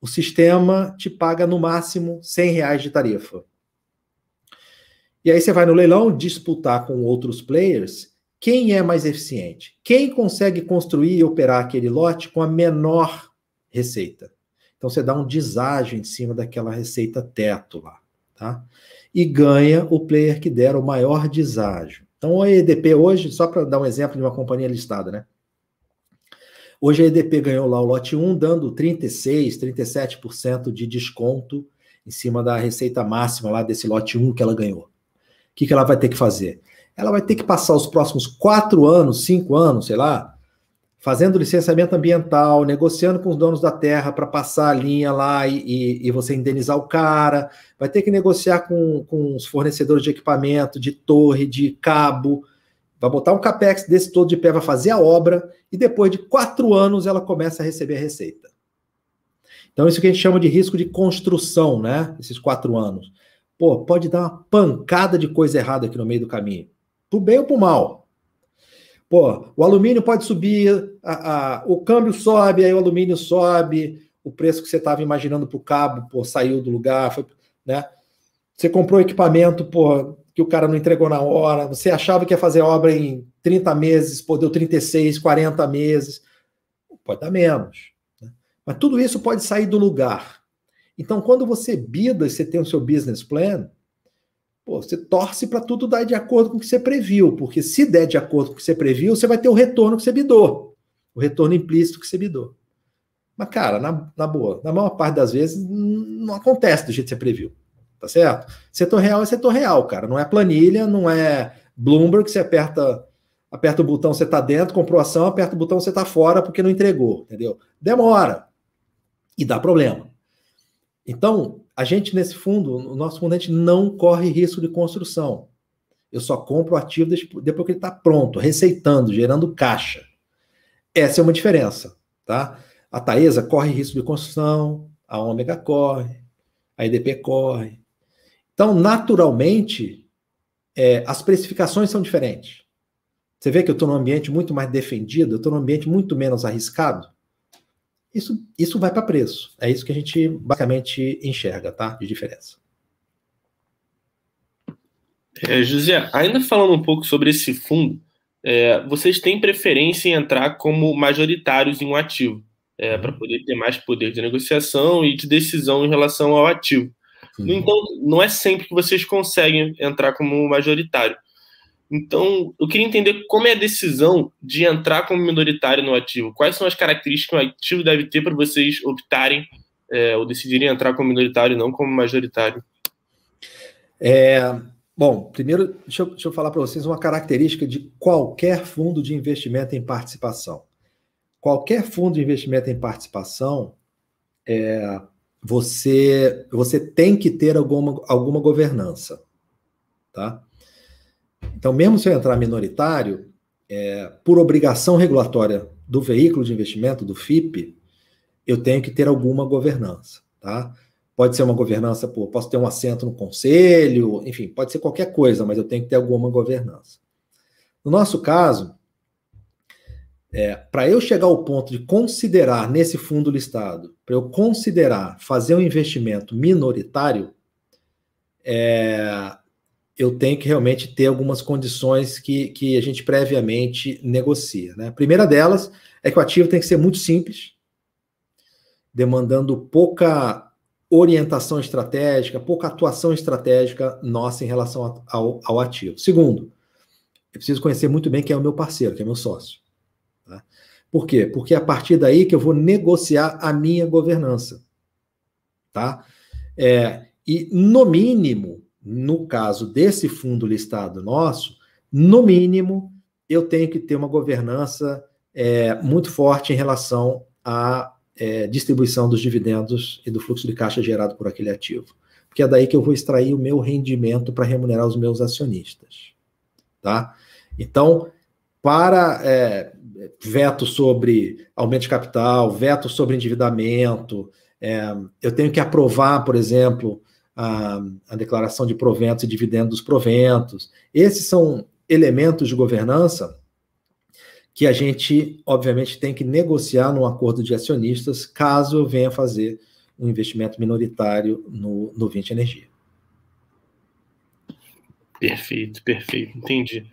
o sistema te paga no máximo 100 reais de tarifa. E aí você vai no leilão disputar com outros players quem é mais eficiente, quem consegue construir e operar aquele lote com a menor receita. Então você dá um deságio em cima daquela receita teto lá, tá? E ganha o player que der o maior deságio. Então, a EDP hoje, só para dar um exemplo de uma companhia listada, né? Hoje a EDP ganhou lá o lote 1, dando 36, 37% de desconto em cima da receita máxima lá desse lote 1 que ela ganhou. O que, que ela vai ter que fazer? Ela vai ter que passar os próximos quatro anos, cinco anos, sei lá, fazendo licenciamento ambiental, negociando com os donos da terra para passar a linha lá e, e, e, você indenizar o cara, vai ter que negociar com, com os fornecedores de equipamento, de torre, de cabo, vai botar um capex desse todo de pé, vai fazer a obra e depois de quatro anos ela começa a receber a receita. Então, isso que a gente chama de risco de construção, né? Esses quatro anos. Pô, pode dar uma pancada de coisa errada aqui no meio do caminho. Pro bem ou pro mal. Pô, o alumínio pode subir, a, a, o câmbio sobe, aí o alumínio sobe, o preço que você estava imaginando para o cabo, pô, saiu do lugar, foi, né? Você comprou equipamento, pô, que o cara não entregou na hora, você achava que ia fazer obra em 30 meses, pô, deu 36, 40 meses, pode dar menos. Né? Mas tudo isso pode sair do lugar. Então, quando você bida e você tem o seu business plan, Pô, você torce para tudo dar de acordo com o que você previu, porque se der de acordo com o que você previu, você vai ter o retorno que você bidou, o retorno implícito que você bidou. Mas, cara, na, na boa, na maior parte das vezes, não acontece do jeito que você previu, tá certo? Setor real é setor real, cara, não é planilha, não é Bloomberg, você aperta aperta o botão, você está dentro, comprou ação, aperta o botão, você está fora porque não entregou, entendeu? Demora e dá problema. Então, a gente, nesse fundo, o nosso fundo, a gente não corre risco de construção. Eu só compro o ativo depois que ele está pronto, receitando, gerando caixa. Essa é uma diferença, tá? A Taesa corre risco de construção, a Ômega corre, a IDP corre. Então, naturalmente, é, as precificações são diferentes. Você vê que eu estou num ambiente muito mais defendido, eu estou num ambiente muito menos arriscado. Isso, isso vai para preço. É isso que a gente basicamente enxerga, tá? De diferença. É, José, ainda falando um pouco sobre esse fundo, é, vocês têm preferência em entrar como majoritários em um ativo, é, uhum. para poder ter mais poder de negociação e de decisão em relação ao ativo. Então, No entanto, não é sempre que vocês conseguem entrar como majoritário. Então, eu queria entender como é a decisão de entrar como minoritário no ativo. Quais são as características que o ativo deve ter para vocês optarem é, ou decidirem entrar como minoritário e não como majoritário? É, bom, primeiro, deixa eu, deixa eu falar para vocês uma característica de qualquer fundo de investimento em participação. Qualquer fundo de investimento em participação, é, você, você tem que ter alguma, alguma governança. Tá? Então, mesmo se eu entrar minoritário, é, por obrigação regulatória do veículo de investimento, do FIP, eu tenho que ter alguma governança, tá? Pode ser uma governança por, posso ter um assento no conselho, enfim, pode ser qualquer coisa, mas eu tenho que ter alguma governança. No nosso caso, é, para eu chegar ao ponto de considerar nesse fundo listado, para eu considerar fazer um investimento minoritário, é, eu tenho que realmente ter algumas condições que, que a gente previamente negocia. Né? A primeira delas é que o ativo tem que ser muito simples, demandando pouca orientação estratégica, pouca atuação estratégica nossa em relação ao, ao ativo. Segundo, eu preciso conhecer muito bem quem é o meu parceiro, quem é o meu sócio. Tá? Por quê? Porque é a partir daí que eu vou negociar a minha governança. Tá? É, e, no mínimo, no caso desse fundo listado nosso, no mínimo, eu tenho que ter uma governança é, muito forte em relação à é, distribuição dos dividendos e do fluxo de caixa gerado por aquele ativo. Porque é daí que eu vou extrair o meu rendimento para remunerar os meus acionistas. Tá? Então, para é, veto sobre aumento de capital, veto sobre endividamento, é, eu tenho que aprovar, por exemplo, a, a declaração de proventos e dividendos dos proventos. Esses são elementos de governança que a gente, obviamente, tem que negociar num acordo de acionistas caso eu venha fazer um investimento minoritário no, no Energia. Perfeito, perfeito, entendi.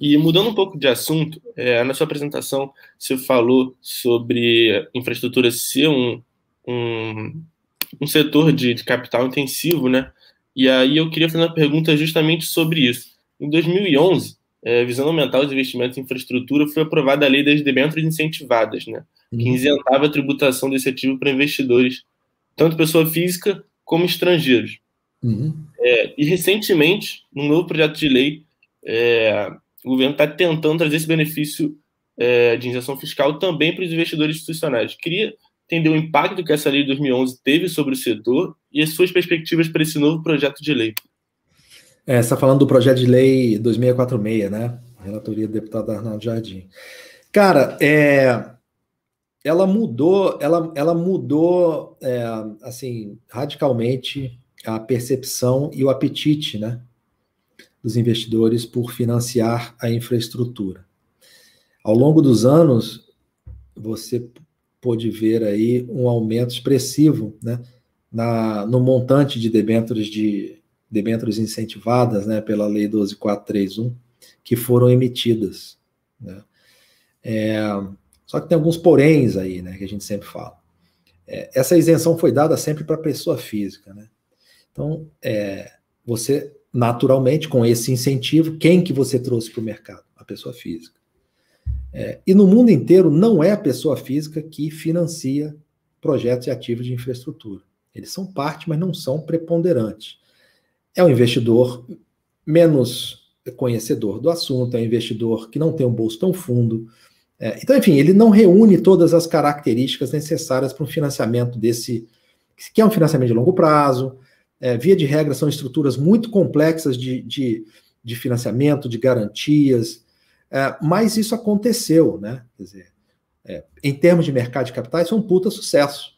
E mudando um pouco de assunto, é, na sua apresentação você falou sobre infraestrutura ser um, um, um setor de, de capital intensivo, né? E aí eu queria fazer uma pergunta justamente sobre isso. Em 2011, é, visando aumentar os investimentos em infraestrutura, foi aprovada a lei das debêntures incentivadas, né, uhum. que isentava a tributação desse ativo para investidores, tanto pessoa física como estrangeiros. Uhum. É, e recentemente, num novo projeto de lei, é, o governo está tentando trazer esse benefício é, de isenção fiscal também para os investidores institucionais. Queria entender o impacto que essa lei de 2011 teve sobre o setor e as suas perspectivas para esse novo projeto de lei. É, você está falando do projeto de lei 2646, né? Relatoria do deputado Arnaldo Jardim. Cara, é, ela mudou, ela, ela mudou é, assim radicalmente a percepção e o apetite, né, dos investidores por financiar a infraestrutura. Ao longo dos anos, você pôde ver aí um aumento expressivo né, na, no montante de debêntures, de, debêntures incentivadas né, pela Lei 12431 que foram emitidas. Né. É, só que tem alguns poréns aí, né, que a gente sempre fala. É, essa isenção foi dada sempre para pessoa física, né? Então, é, você naturalmente, com esse incentivo, quem que você trouxe para o mercado? A pessoa física. É, e no mundo inteiro não é a pessoa física que financia projetos e ativos de infraestrutura. Eles são parte, mas não são preponderantes. É um investidor menos conhecedor do assunto, é um investidor que não tem um bolso tão fundo. É, então, enfim, ele não reúne todas as características necessárias para um financiamento desse, que é um financiamento de longo prazo. É, via de regra, são estruturas muito complexas de, de, de financiamento, de garantias, é, mas isso aconteceu, né? Quer dizer, é, em termos de mercado de capitais, foi um puta sucesso.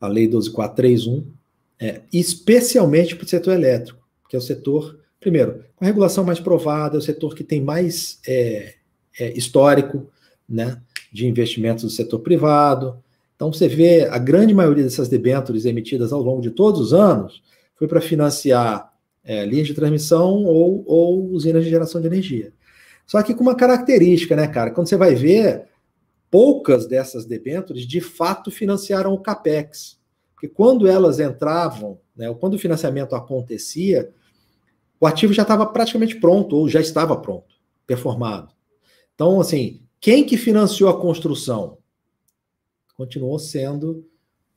A Lei 12431, é, especialmente para o setor elétrico, que é o setor, primeiro, com regulação mais provada, é o setor que tem mais é, é, histórico né, de investimentos do setor privado. Então, você vê a grande maioria dessas debêntures emitidas ao longo de todos os anos foi para financiar é, linhas de transmissão ou, ou usinas de geração de energia. Só que com uma característica, né, cara? Quando você vai ver, poucas dessas debêntures de fato financiaram o CAPEX. Porque quando elas entravam, né, quando o financiamento acontecia, o ativo já estava praticamente pronto, ou já estava pronto, performado. Então, assim, quem que financiou a construção? Continuou sendo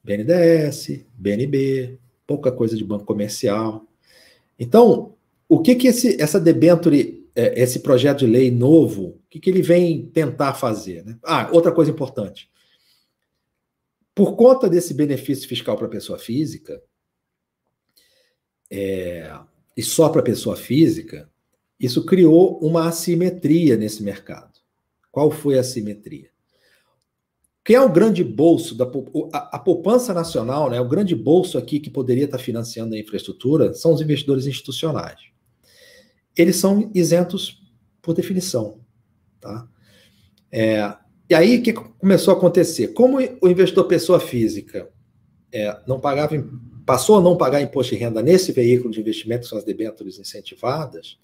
BNDES, BNB, pouca coisa de banco comercial. Então, o que que esse, essa debenture é, esse projeto de lei novo, o que, que ele vem tentar fazer? Né? Ah, outra coisa importante. Por conta desse benefício fiscal para a pessoa física, é, e só para a pessoa física, isso criou uma assimetria nesse mercado. Qual foi a assimetria? Quem é o grande bolso da a, a poupança nacional, né? O grande bolso aqui que poderia estar financiando a infraestrutura são os investidores institucionais eles são isentos por definição. Tá? É, e aí o que começou a acontecer? Como o investidor pessoa física é, não pagava, passou a não pagar imposto de renda nesse veículo de investimento, que são as debêntures incentivadas,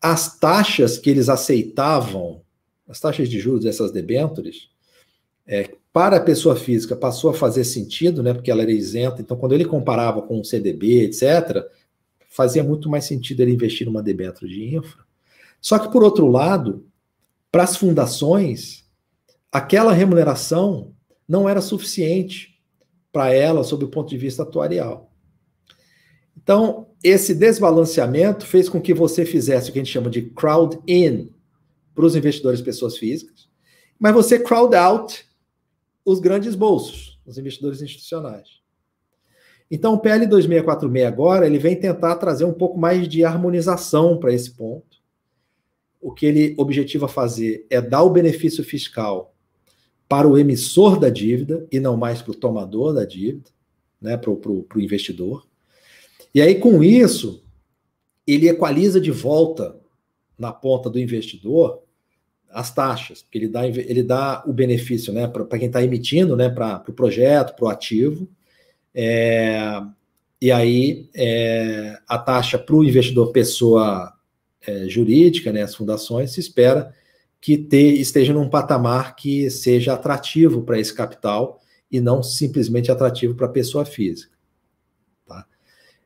as taxas que eles aceitavam, as taxas de juros dessas debêntures, é, para a pessoa física passou a fazer sentido, né, porque ela era isenta, então quando ele comparava com o CDB, etc., fazia muito mais sentido ele investir numa debênture de infra. Só que, por outro lado, para as fundações, aquela remuneração não era suficiente para ela sob o ponto de vista atuarial. Então, esse desbalanceamento fez com que você fizesse o que a gente chama de crowd in para os investidores pessoas físicas, mas você crowd out os grandes bolsos, os investidores institucionais. Então, o PL 2646 agora, ele vem tentar trazer um pouco mais de harmonização para esse ponto. O que ele objetiva fazer é dar o benefício fiscal para o emissor da dívida e não mais para o tomador da dívida, né, para o investidor. E aí, com isso, ele equaliza de volta na ponta do investidor as taxas, porque ele dá, ele dá o benefício né, para quem está emitindo, né, para o pro projeto, para o ativo, é, e aí é, a taxa para o investidor pessoa é, jurídica, né, as fundações, se espera que te, esteja num patamar que seja atrativo para esse capital e não simplesmente atrativo para a pessoa física. Tá?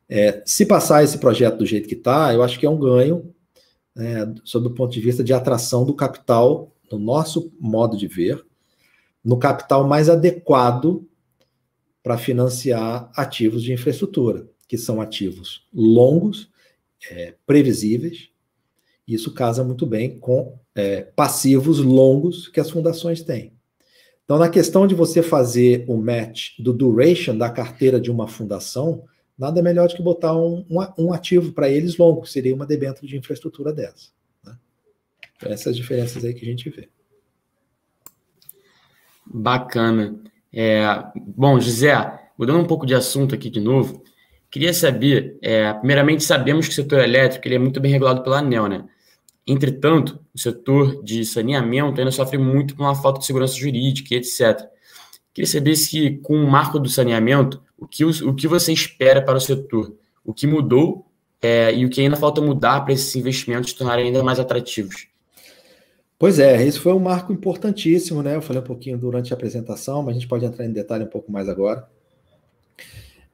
É, se passar esse projeto do jeito que está, eu acho que é um ganho né, sob o ponto de vista de atração do capital, no nosso modo de ver, no capital mais adequado para financiar ativos de infraestrutura, que são ativos longos, é, previsíveis. Isso casa muito bem com é, passivos longos que as fundações têm. Então, na questão de você fazer o match do duration da carteira de uma fundação, nada melhor do que botar um, um, um ativo para eles longo, que seria uma debênture de infraestrutura dessa. Né? Então, essas diferenças aí que a gente vê. Bacana. É, bom, José, mudando um pouco de assunto aqui de novo, queria saber, é, primeiramente sabemos que o setor elétrico ele é muito bem regulado pela ANEL, né? Entretanto, o setor de saneamento ainda sofre muito com a falta de segurança jurídica e etc. Queria saber se, com o marco do saneamento, o que, o que você espera para o setor? O que mudou é, e o que ainda falta mudar para esses investimentos se tornarem ainda mais atrativos? Pois é, isso foi um marco importantíssimo, né? Eu falei um pouquinho durante a apresentação, mas a gente pode entrar em detalhe um pouco mais agora.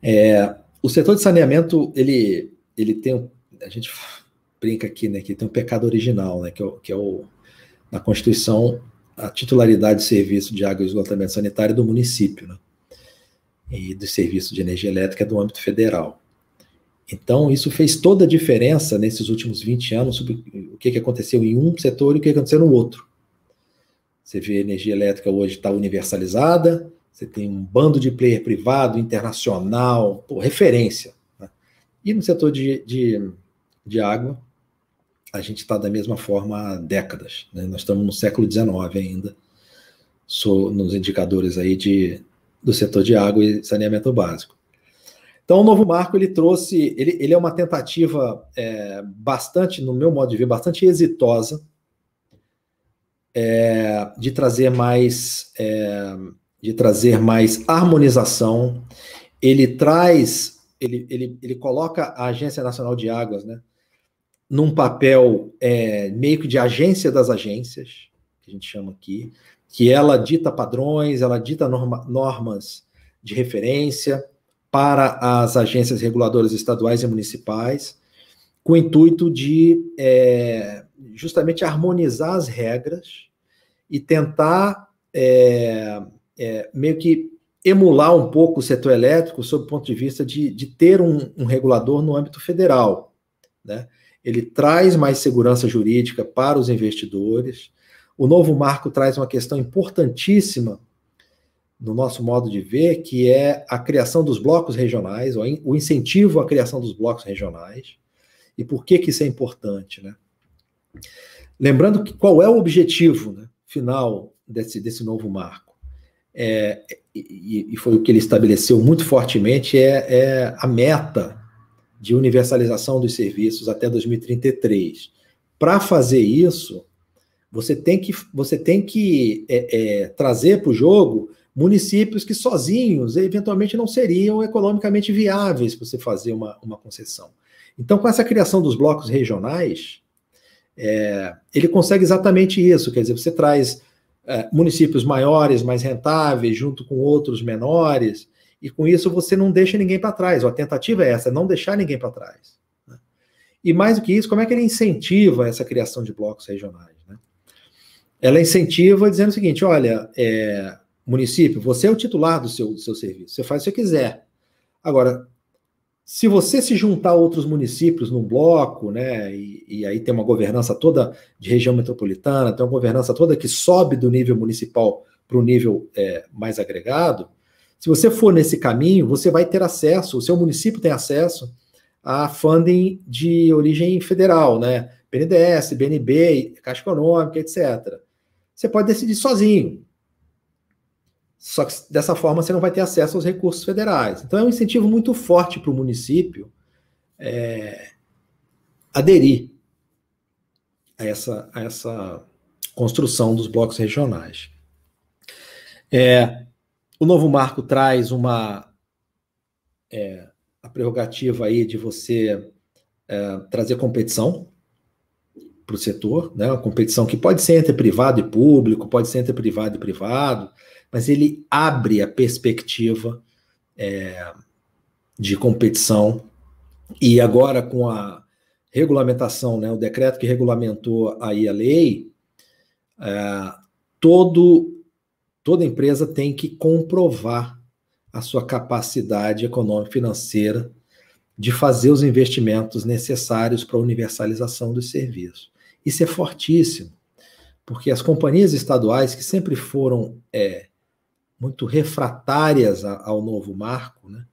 É, o setor de saneamento, ele, ele tem um, a gente brinca aqui, né, que tem um pecado original, né, que é, o, que é o, na Constituição a titularidade do serviço de água e esgotamento sanitário do município, né, e do serviço de energia elétrica do âmbito federal. Então, isso fez toda a diferença nesses últimos 20 anos sobre o que, aconteceu em um setor e o que aconteceu no outro. Você vê a energia elétrica hoje está universalizada, você tem um bando de player privado, internacional, pô, referência. Né? E no setor de, de, de água, a gente está da mesma forma há décadas. Né? Nós estamos no século XIX ainda, nos indicadores aí de, do setor de água e saneamento básico. Então, o novo marco ele trouxe, ele, ele é uma tentativa é, bastante, no meu modo de ver, bastante exitosa é, de trazer mais, é, de trazer mais harmonização. Ele traz, ele, ele, ele coloca a Agência Nacional de Águas, né, num papel é, meio que de agência das agências, que a gente chama aqui, que ela dita padrões, ela dita norma, normas de referência para as agências reguladoras estaduais e municipais, com o intuito de é, justamente harmonizar as regras e tentar é, é, meio que emular um pouco o setor elétrico sob o ponto de vista de, de ter um, um regulador no âmbito federal. Né? Ele traz mais segurança jurídica para os investidores. O novo marco traz uma questão importantíssima no nosso modo de ver, que é a criação dos blocos regionais, o incentivo à criação dos blocos regionais, e por que, que isso é importante. Né? Lembrando que qual é o objetivo né, final desse, desse novo marco. É, e, e, foi o que ele estabeleceu muito fortemente, é, é a meta de universalização dos serviços até 2033. Para fazer isso, você tem que, você tem que é, é, trazer para o jogo municípios que sozinhos eventualmente não seriam economicamente viáveis para você fazer uma, uma concessão. Então, com essa criação dos blocos regionais, é, ele consegue exatamente isso, quer dizer, você traz é, municípios maiores, mais rentáveis, junto com outros menores, e com isso você não deixa ninguém para trás. A tentativa é essa, não deixar ninguém para trás. Né? E mais do que isso, como é que ele incentiva essa criação de blocos regionais? Né? Ela incentiva dizendo o seguinte: olha, é, Município, você é o titular do seu, do seu serviço, você faz o que você quiser. Agora, se você se juntar a outros municípios num bloco, né, e, e, aí tem uma governança toda de região metropolitana, tem uma governança toda que sobe do nível municipal para o nível é, mais agregado, se você for nesse caminho, você vai ter acesso, o seu município tem acesso a funding de origem federal, né? BNDES, BNB, Caixa Econômica, etc. Você pode decidir sozinho. Só que dessa forma você não vai ter acesso aos recursos federais. Então é um incentivo muito forte para o município é, aderir a essa, a essa construção dos blocos regionais. É, o novo marco traz uma é, a prerrogativa aí de você é, trazer competição para o setor, né? Uma competição que pode ser entre privado e público, pode ser entre privado e privado, mas ele abre a perspectiva é, de competição e agora com a regulamentação, né? O decreto que regulamentou aí a lei, é, todo toda empresa tem que comprovar a sua capacidade econômica financeira de fazer os investimentos necessários para a universalização dos serviços. Isso é fortíssimo, porque as companhias estaduais, que sempre foram é, muito refratárias ao novo marco, né,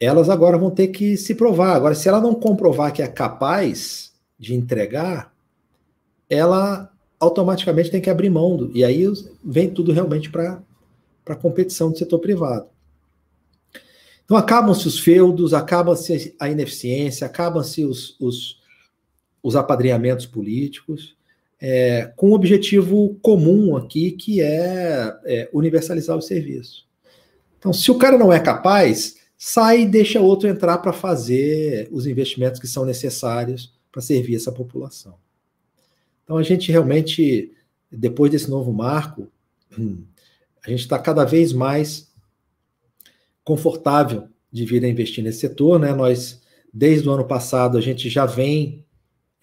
elas agora vão ter que se provar. Agora, se ela não comprovar que é capaz de entregar, ela automaticamente tem que abrir mão. Do, e aí vem tudo realmente para a competição do setor privado. Então acabam-se os feudos, acaba-se a ineficiência, acabam-se os, os, os apadrinhamentos políticos, é, com um objetivo comum aqui, que é, é universalizar o serviço. Então, se o cara não é capaz, sai e deixa outro entrar para fazer os investimentos que são necessários para servir essa população. Então, a gente realmente, depois desse novo marco, hum, a gente está cada vez mais confortável de vir a investir nesse setor, né? Nós, desde o ano passado, a gente já vem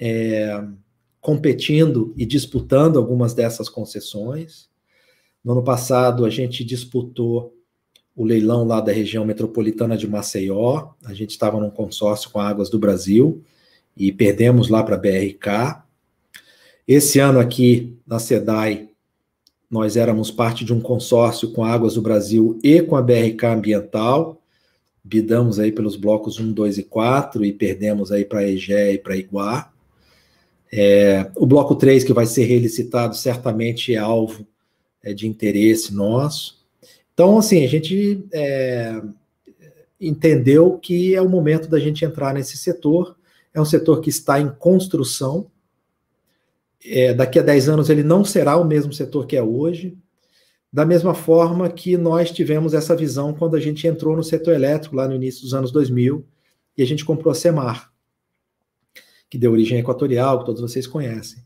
é, competindo e disputando algumas dessas concessões. No ano passado, a gente disputou o leilão lá da região metropolitana de Maceió. A gente estava num consórcio com Águas do Brasil e perdemos lá para a BRK. Esse ano aqui na SEDAI, nós éramos parte de um consórcio com Águas do Brasil e com a BRK Ambiental. Bidamos aí pelos blocos 1, 2 e 4 e perdemos aí para a EGE e para a Iguá. É, o bloco 3, que vai ser relicitado, certamente é alvo é, de interesse nosso. Então, assim, a gente é, entendeu que é o momento da gente entrar nesse setor. É um setor que está em construção. É, daqui a 10 anos ele não será o mesmo setor que é hoje. Da mesma forma que nós tivemos essa visão quando a gente entrou no setor elétrico lá no início dos anos 2000 e a gente comprou a Semar que deu origem à Equatorial, que todos vocês conhecem.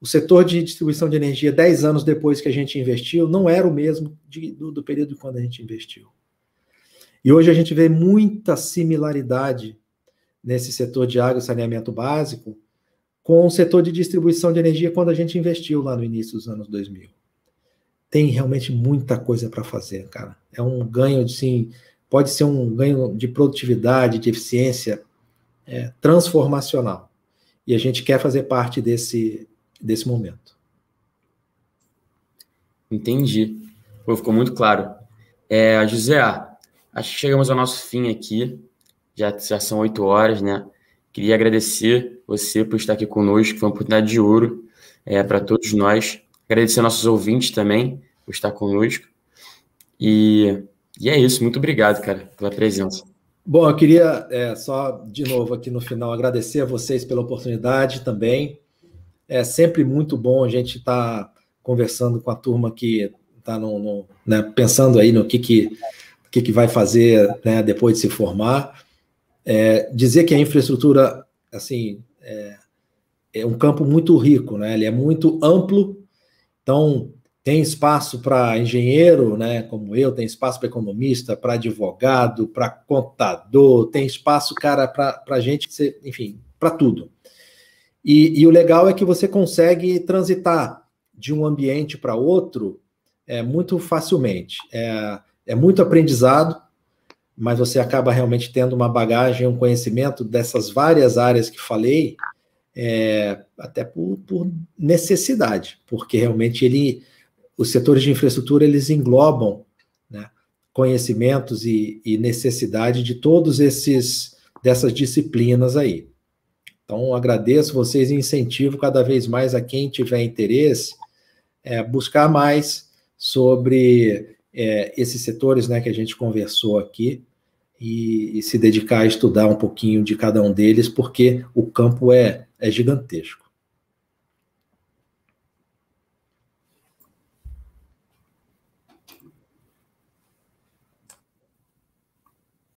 O setor de distribuição de energia, 10 anos depois que a gente investiu, não era o mesmo de, do, do período quando a gente investiu. E hoje a gente vê muita similaridade nesse setor de água e saneamento básico com o setor de distribuição de energia quando a gente investiu lá no início dos anos 2000. Tem realmente muita coisa para fazer, cara. É um ganho de sim, pode ser um ganho de produtividade, de eficiência é, transformacional e a gente quer fazer parte desse, desse momento. Entendi. Pô, ficou muito claro. É, José, acho que chegamos ao nosso fim aqui. Já, já são oito horas, né? Queria agradecer você por estar aqui conosco. Foi uma oportunidade de ouro é, para todos nós. Agradecer nossos ouvintes também por estar conosco. E, e é isso. Muito obrigado, cara, pela presença. Bom, eu queria é, só de novo aqui no final agradecer a vocês pela oportunidade também. É sempre muito bom a gente estar tá conversando com a turma que está né, pensando aí no que, que, que, que vai fazer né, depois de se formar. É, dizer que a infraestrutura assim é, é um campo muito rico, né? ele é muito amplo, então tem espaço para engenheiro, né, como eu, tem espaço para economista, para advogado, para contador, tem espaço, cara, para gente, ser, enfim, para tudo. E, e o legal é que você consegue transitar de um ambiente para outro é, muito facilmente. É, é muito aprendizado, mas você acaba realmente tendo uma bagagem, um conhecimento dessas várias áreas que falei, é, até por, por, necessidade, porque realmente ele os setores de infraestrutura eles englobam né, conhecimentos e, e, necessidade de todos esses dessas disciplinas aí. Então agradeço vocês e incentivo cada vez mais a quem tiver interesse é, buscar mais sobre é, esses setores né, que a gente conversou aqui e, e se dedicar a estudar um pouquinho de cada um deles, porque o campo é, é gigantesco.